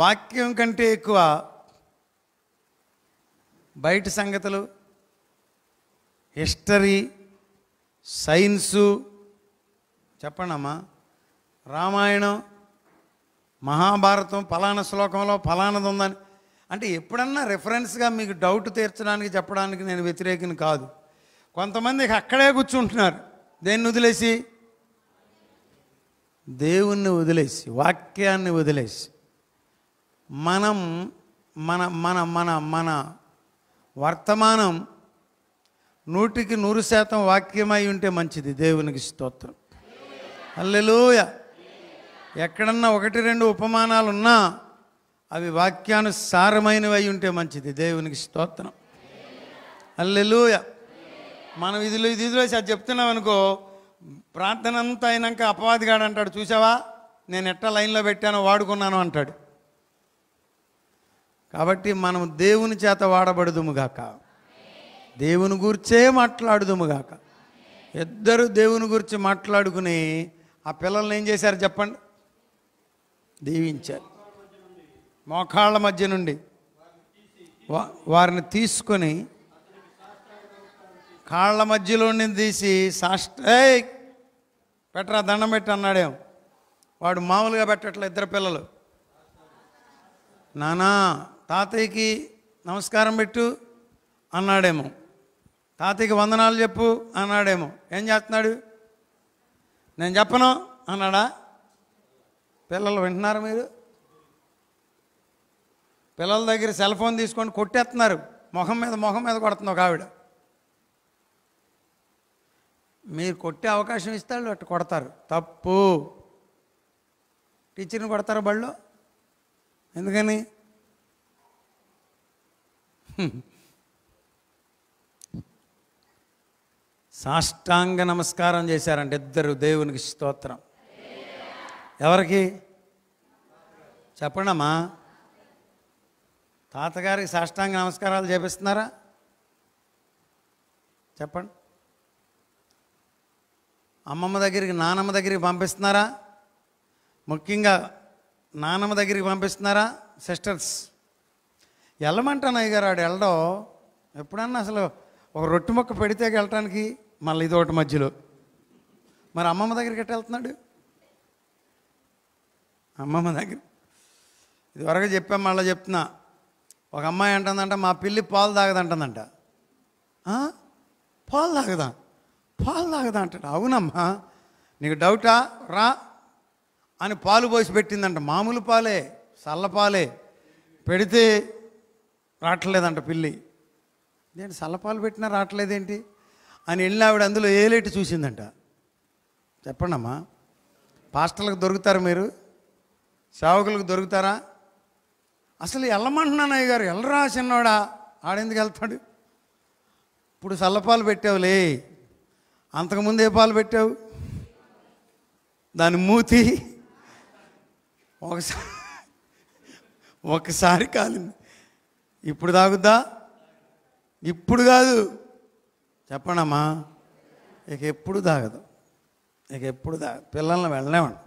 వాక్యం కంటే ఎక్కువ బయట సంగతులు హిస్టరీ సైన్సు చెప్పండమ్మా రామాయణం మహాభారతం ఫలానా శ్లోకంలో ఫలానది ఉందని అంటే ఎప్పుడన్నా రెఫరెన్స్గా మీకు డౌట్ తీర్చడానికి చెప్పడానికి నేను వ్యతిరేకిని కాదు కొంతమంది అక్కడే కూర్చుంటున్నారు దేన్ని వదిలేసి దేవుణ్ణి వదిలేసి వాక్యాన్ని వదిలేసి మనం మన మన మన మన వర్తమానం నూటికి నూరు శాతం వాక్యమై ఉంటే మంచిది దేవునికి స్తోత్రం అల్లెలూయ ఎక్కడన్నా ఒకటి రెండు ఉపమానాలు ఉన్నా అవి వాక్యానుసారమైనవి అయి ఉంటే మంచిది దేవునికి స్తోత్రం అల్లెలూయ మనం ఇదిలో ఇది ఇదిలో చెప్తున్నాం అనుకో ప్రార్థన అంతా అయినాక అపవాదిగాడు అంటాడు చూసావా నేను ఎట్ట లైన్లో పెట్టానో వాడుకున్నాను అంటాడు కాబట్టి మనం దేవుని చేత వాడబడదుముగాక దేవుని గురించే మాట్లాడుదుముగాక ఇద్దరు దేవుని గురించి మాట్లాడుకుని ఆ పిల్లల్ని ఏం చేశారు చెప్పండి దీవించారు మోకాళ్ళ మధ్య నుండి వారిని తీసుకొని కాళ్ళ మధ్యలో తీసి సాష్ట పెట్టరా దండం పెట్టి అన్నాడేం వాడు మామూలుగా పెట్టట్లే ఇద్దరు పిల్లలు నానా తాతయ్యకి నమస్కారం పెట్టు అన్నాడేమో తాతయ్యకి వందనాలు చెప్పు అన్నాడేమో ఏం చేస్తున్నాడు నేను చెప్పను అన్నాడా పిల్లలు వింటున్నారు మీరు పిల్లల దగ్గర సెల్ ఫోన్ తీసుకొని కొట్టేస్తున్నారు మొహం మీద మొహం మీద కొడుతుంది ఒక ఆవిడ మీరు కొట్టే అవకాశం ఇస్తాడు అట్టు కొడతారు తప్పు టీచర్ని కొడతారు బళ్ళు ఎందుకని సాష్టాంగ నమస్కారం చేశారంట ఇద్దరు దేవునికి స్తోత్రం ఎవరికి చెప్పండమ్మా తాతగారికి సాష్టాంగ నమస్కారాలు చేపిస్తున్నారా చెప్పండి అమ్మమ్మ దగ్గరికి నానమ్మ దగ్గరికి పంపిస్తున్నారా ముఖ్యంగా నానమ్మ దగ్గరికి పంపిస్తున్నారా సిస్టర్స్ వెళ్ళమంటాను అయ్యగారు ఆడు వెళ్ళడం ఎప్పుడన్నా అసలు ఒక రొట్టె మొక్క పెడితే వెళ్ళటానికి మళ్ళీ ఇది ఒకటి మధ్యలో మరి అమ్మమ్మ దగ్గరికి ఎట్ట వెళ్తున్నాడు అమ్మమ్మ దగ్గర ఇదివరకు చెప్పాం మళ్ళీ చెప్తున్నా ఒక అమ్మాయి అంటుందంట మా పిల్లి పాలు తాగదంటుందంట పాలు తాగదా పాలు తాగదా అంటాడు అవునమ్మా నీకు డౌటా రా అని పాలు పోసి పెట్టిందంట మామూలు పాలే సల్లపాలే పెడితే రావట్లేదంట పిల్లి ఏంటి సలపాలు పెట్టినా రావట్లేదేంటి అని వెళ్ళిన ఆవిడ అందులో ఏలేటి చూసిందంట చెప్పండి అమ్మా పాస్టర్లకు దొరుకుతారు మీరు సేవకులకు దొరుకుతారా అసలు వెళ్ళమంటున్నాను గారు వెళ్ళరా చిన్నవాడా ఆడెందుకు వెళ్తాడు ఇప్పుడు సల్లపాలు పెట్టావులే అంతకుముందు ఏ పాలు పెట్టావు దాని మూతి ఒకసారి ఒకసారి కాలింది ఇప్పుడు తాగుద్దా ఇప్పుడు కాదు చెప్పండమ్మా ఇక ఎప్పుడు తాగదు ఇక ఎప్పుడు తా పిల్లల్ని వెళ్ళలేమండి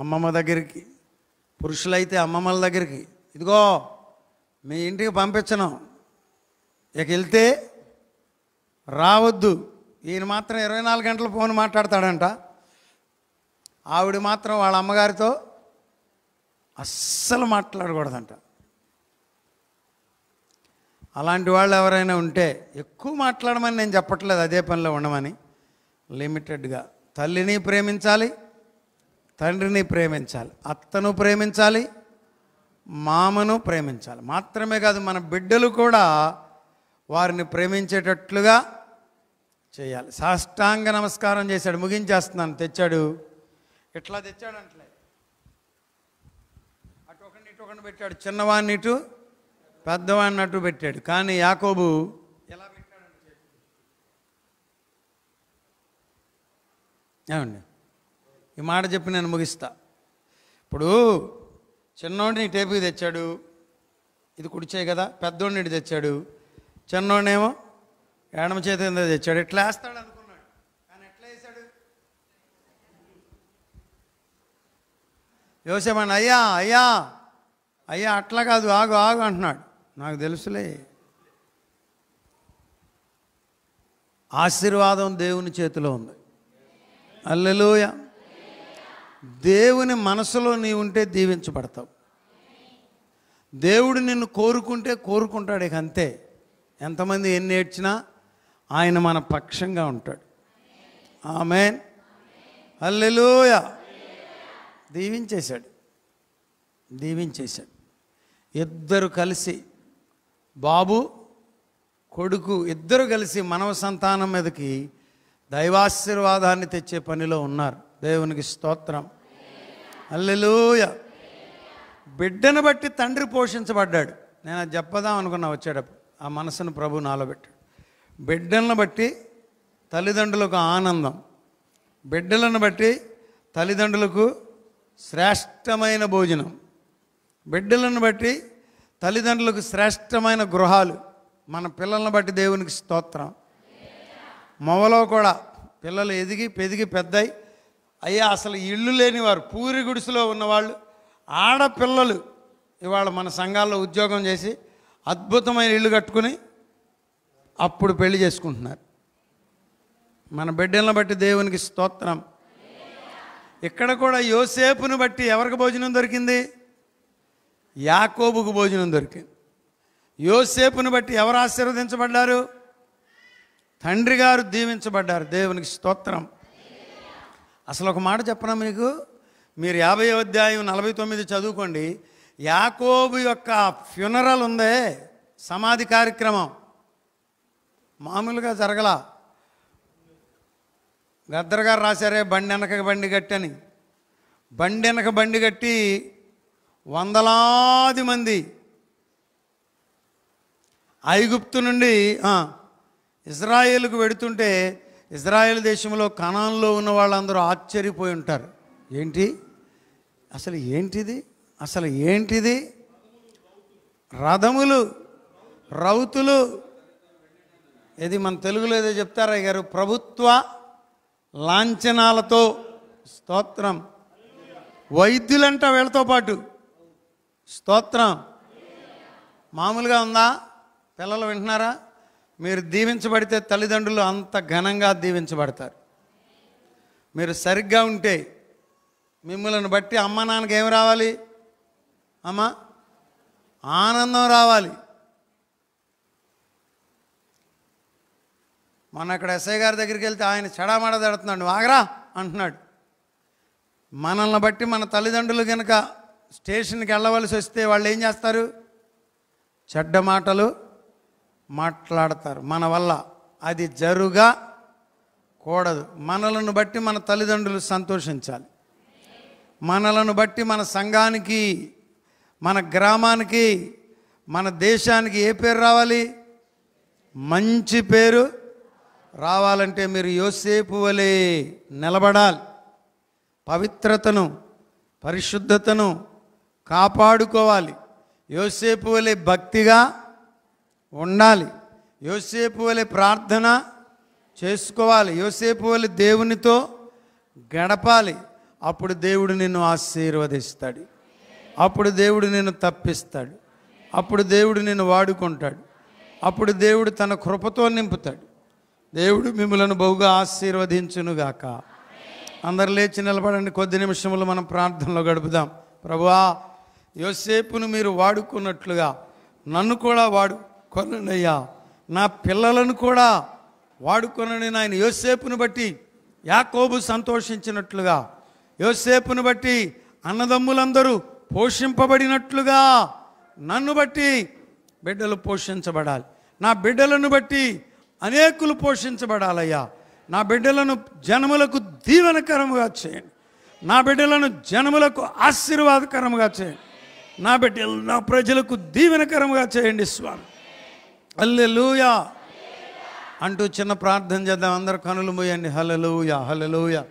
అమ్మమ్మ దగ్గరికి పురుషులైతే అమ్మమ్మల దగ్గరికి ఇదిగో మీ ఇంటికి పంపించను ఇక వెళ్తే రావద్దు ఈయన మాత్రం ఇరవై నాలుగు గంటలు ఫోన్ మాట్లాడతాడంట ఆవిడ మాత్రం వాళ్ళ అమ్మగారితో అస్సలు మాట్లాడకూడదంట అలాంటి వాళ్ళు ఎవరైనా ఉంటే ఎక్కువ మాట్లాడమని నేను చెప్పట్లేదు అదే పనిలో ఉండమని లిమిటెడ్గా తల్లిని ప్రేమించాలి తండ్రిని ప్రేమించాలి అత్తను ప్రేమించాలి మామను ప్రేమించాలి మాత్రమే కాదు మన బిడ్డలు కూడా వారిని ప్రేమించేటట్లుగా చేయాలి సాష్టాంగ నమస్కారం చేశాడు ముగించేస్తున్నాను తెచ్చాడు ఇట్లా అంటలే అటు ఒకటి ఇటు ఒకటి పెట్టాడు చిన్నవాడిని ఇటు పెద్దవాడినట్టు పెట్టాడు కానీ యాకోబు ఎలా పెట్టాడు ఈ మాట చెప్పి నేను ముగిస్తా ఇప్పుడు చిన్నోడిని టేపుకి తెచ్చాడు ఇది కుడిచే కదా పెద్దోడిని తెచ్చాడు చిన్నోడినేమో ఏడమ చేతి కింద తెచ్చాడు ఎట్లా వేస్తాడు అనుకున్నాడు కానీ ఎట్లా వేసాడు యోసేమని అయ్యా అయ్యా అయ్యా అట్లా కాదు ఆగు ఆగు అంటున్నాడు నాకు తెలుసులే ఆశీర్వాదం దేవుని చేతిలో ఉంది అల్లెలోయ దేవుని మనసులో నీ ఉంటే దీవించబడతావు దేవుడు నిన్ను కోరుకుంటే కోరుకుంటాడు ఇక అంతే ఎంతమంది ఎన్ని ఏడ్చినా ఆయన మన పక్షంగా ఉంటాడు ఆమె అల్లెలోయ దీవించేశాడు దీవించేశాడు ఇద్దరు కలిసి బాబు కొడుకు ఇద్దరు కలిసి మనవ సంతానం మీదకి దైవాశీర్వాదాన్ని తెచ్చే పనిలో ఉన్నారు దేవునికి స్తోత్రం అల్లెలూయ బిడ్డను బట్టి తండ్రి పోషించబడ్డాడు నేను అది చెప్పదాం అనుకున్నా వచ్చేటప్పుడు ఆ మనసును ప్రభు నాలో పెట్టాడు బిడ్డలను బట్టి తల్లిదండ్రులకు ఆనందం బిడ్డలను బట్టి తల్లిదండ్రులకు శ్రేష్టమైన భోజనం బిడ్డలను బట్టి తల్లిదండ్రులకు శ్రేష్టమైన గృహాలు మన పిల్లలను బట్టి దేవునికి స్తోత్రం మొవలో కూడా పిల్లలు ఎదిగి పెదిగి పెద్దయి అయ్యా అసలు ఇల్లు లేనివారు పూరి గుడిసెలో ఉన్నవాళ్ళు ఆడపిల్లలు ఇవాళ మన సంఘాల్లో ఉద్యోగం చేసి అద్భుతమైన ఇల్లు కట్టుకుని అప్పుడు పెళ్లి చేసుకుంటున్నారు మన బిడ్డలను బట్టి దేవునికి స్తోత్రం ఇక్కడ కూడా యోసేపును బట్టి ఎవరికి భోజనం దొరికింది యాకోబుకు భోజనం దొరికింది యోసేపును బట్టి ఎవరు ఆశీర్వదించబడ్డారు తండ్రి గారు దీవించబడ్డారు దేవునికి స్తోత్రం అసలు ఒక మాట చెప్పనా మీకు మీరు యాభై అధ్యాయం నలభై తొమ్మిది చదువుకోండి యాకోబు యొక్క ఫ్యూనరల్ ఉందే సమాధి కార్యక్రమం మామూలుగా జరగల గద్దర్ గారు రాశారే బండి వెనక బండి అని బండి వెనక బండి కట్టి వందలాది మంది ఐగుప్తు నుండి ఇజ్రాయేల్కు వెడుతుంటే ఇజ్రాయేల్ దేశంలో కణాల్లో ఉన్న వాళ్ళందరూ ఆశ్చర్యపోయి ఉంటారు ఏంటి అసలు ఏంటిది అసలు ఏంటిది రథములు రౌతులు ఇది మన తెలుగులో ఏదో చెప్తారా గారు ప్రభుత్వ లాంఛనాలతో స్తోత్రం వైద్యులంట వీళ్ళతో పాటు స్తోత్రం మామూలుగా ఉందా పిల్లలు వింటున్నారా మీరు దీవించబడితే తల్లిదండ్రులు అంత ఘనంగా దీవించబడతారు మీరు సరిగ్గా ఉంటే మిమ్మల్ని బట్టి అమ్మ నాన్నకి ఏమి రావాలి అమ్మ ఆనందం రావాలి మొన్న అక్కడ ఎస్ఐ గారి దగ్గరికి వెళ్తే ఆయన చెడమడ తడుతున్నాడు వాగరా అంటున్నాడు మనల్ని బట్టి మన తల్లిదండ్రులు కనుక స్టేషన్కి వెళ్ళవలసి వస్తే వాళ్ళు ఏం చేస్తారు చెడ్డ మాటలు మాట్లాడతారు మన వల్ల అది జరుగా కూడదు మనలను బట్టి మన తల్లిదండ్రులు సంతోషించాలి మనలను బట్టి మన సంఘానికి మన గ్రామానికి మన దేశానికి ఏ పేరు రావాలి మంచి పేరు రావాలంటే మీరు యోసేపు వలె నిలబడాలి పవిత్రతను పరిశుద్ధతను కాపాడుకోవాలి యోసేపు వలె భక్తిగా ఉండాలి యోసేపు వలె ప్రార్థన చేసుకోవాలి యోసేపు వలె దేవునితో గడపాలి అప్పుడు దేవుడు నిన్ను ఆశీర్వదిస్తాడు అప్పుడు దేవుడు నిన్ను తప్పిస్తాడు అప్పుడు దేవుడు నిన్ను వాడుకుంటాడు అప్పుడు దేవుడు తన కృపతో నింపుతాడు దేవుడు మిమ్మలను బహుగా ఆశీర్వదించునుగాక అందరు లేచి నిలబడండి కొద్ది నిమిషములు మనం ప్రార్థనలో గడుపుదాం ప్రభువా యోసేపును మీరు వాడుకున్నట్లుగా నన్ను కూడా వాడుకొనయ్యా నా పిల్లలను కూడా వాడుకొనని ఆయన యోసేపును బట్టి యాకోబు సంతోషించినట్లుగా యోసేపును బట్టి అన్నదమ్ములందరూ పోషింపబడినట్లుగా నన్ను బట్టి బిడ్డలు పోషించబడాలి నా బిడ్డలను బట్టి అనేకులు పోషించబడాలయ్యా నా బిడ్డలను జనములకు దీవెనకరముగా చేయండి నా బిడ్డలను జనములకు ఆశీర్వాదకరముగా చేయండి నా బిడ్డలు నా ప్రజలకు దీవెనకరంగా చేయండి స్వామి అల్లెలుయా అంటూ చిన్న ప్రార్థన చేద్దాం అందరు కనులు మోయండి హలలుయా హలలుయా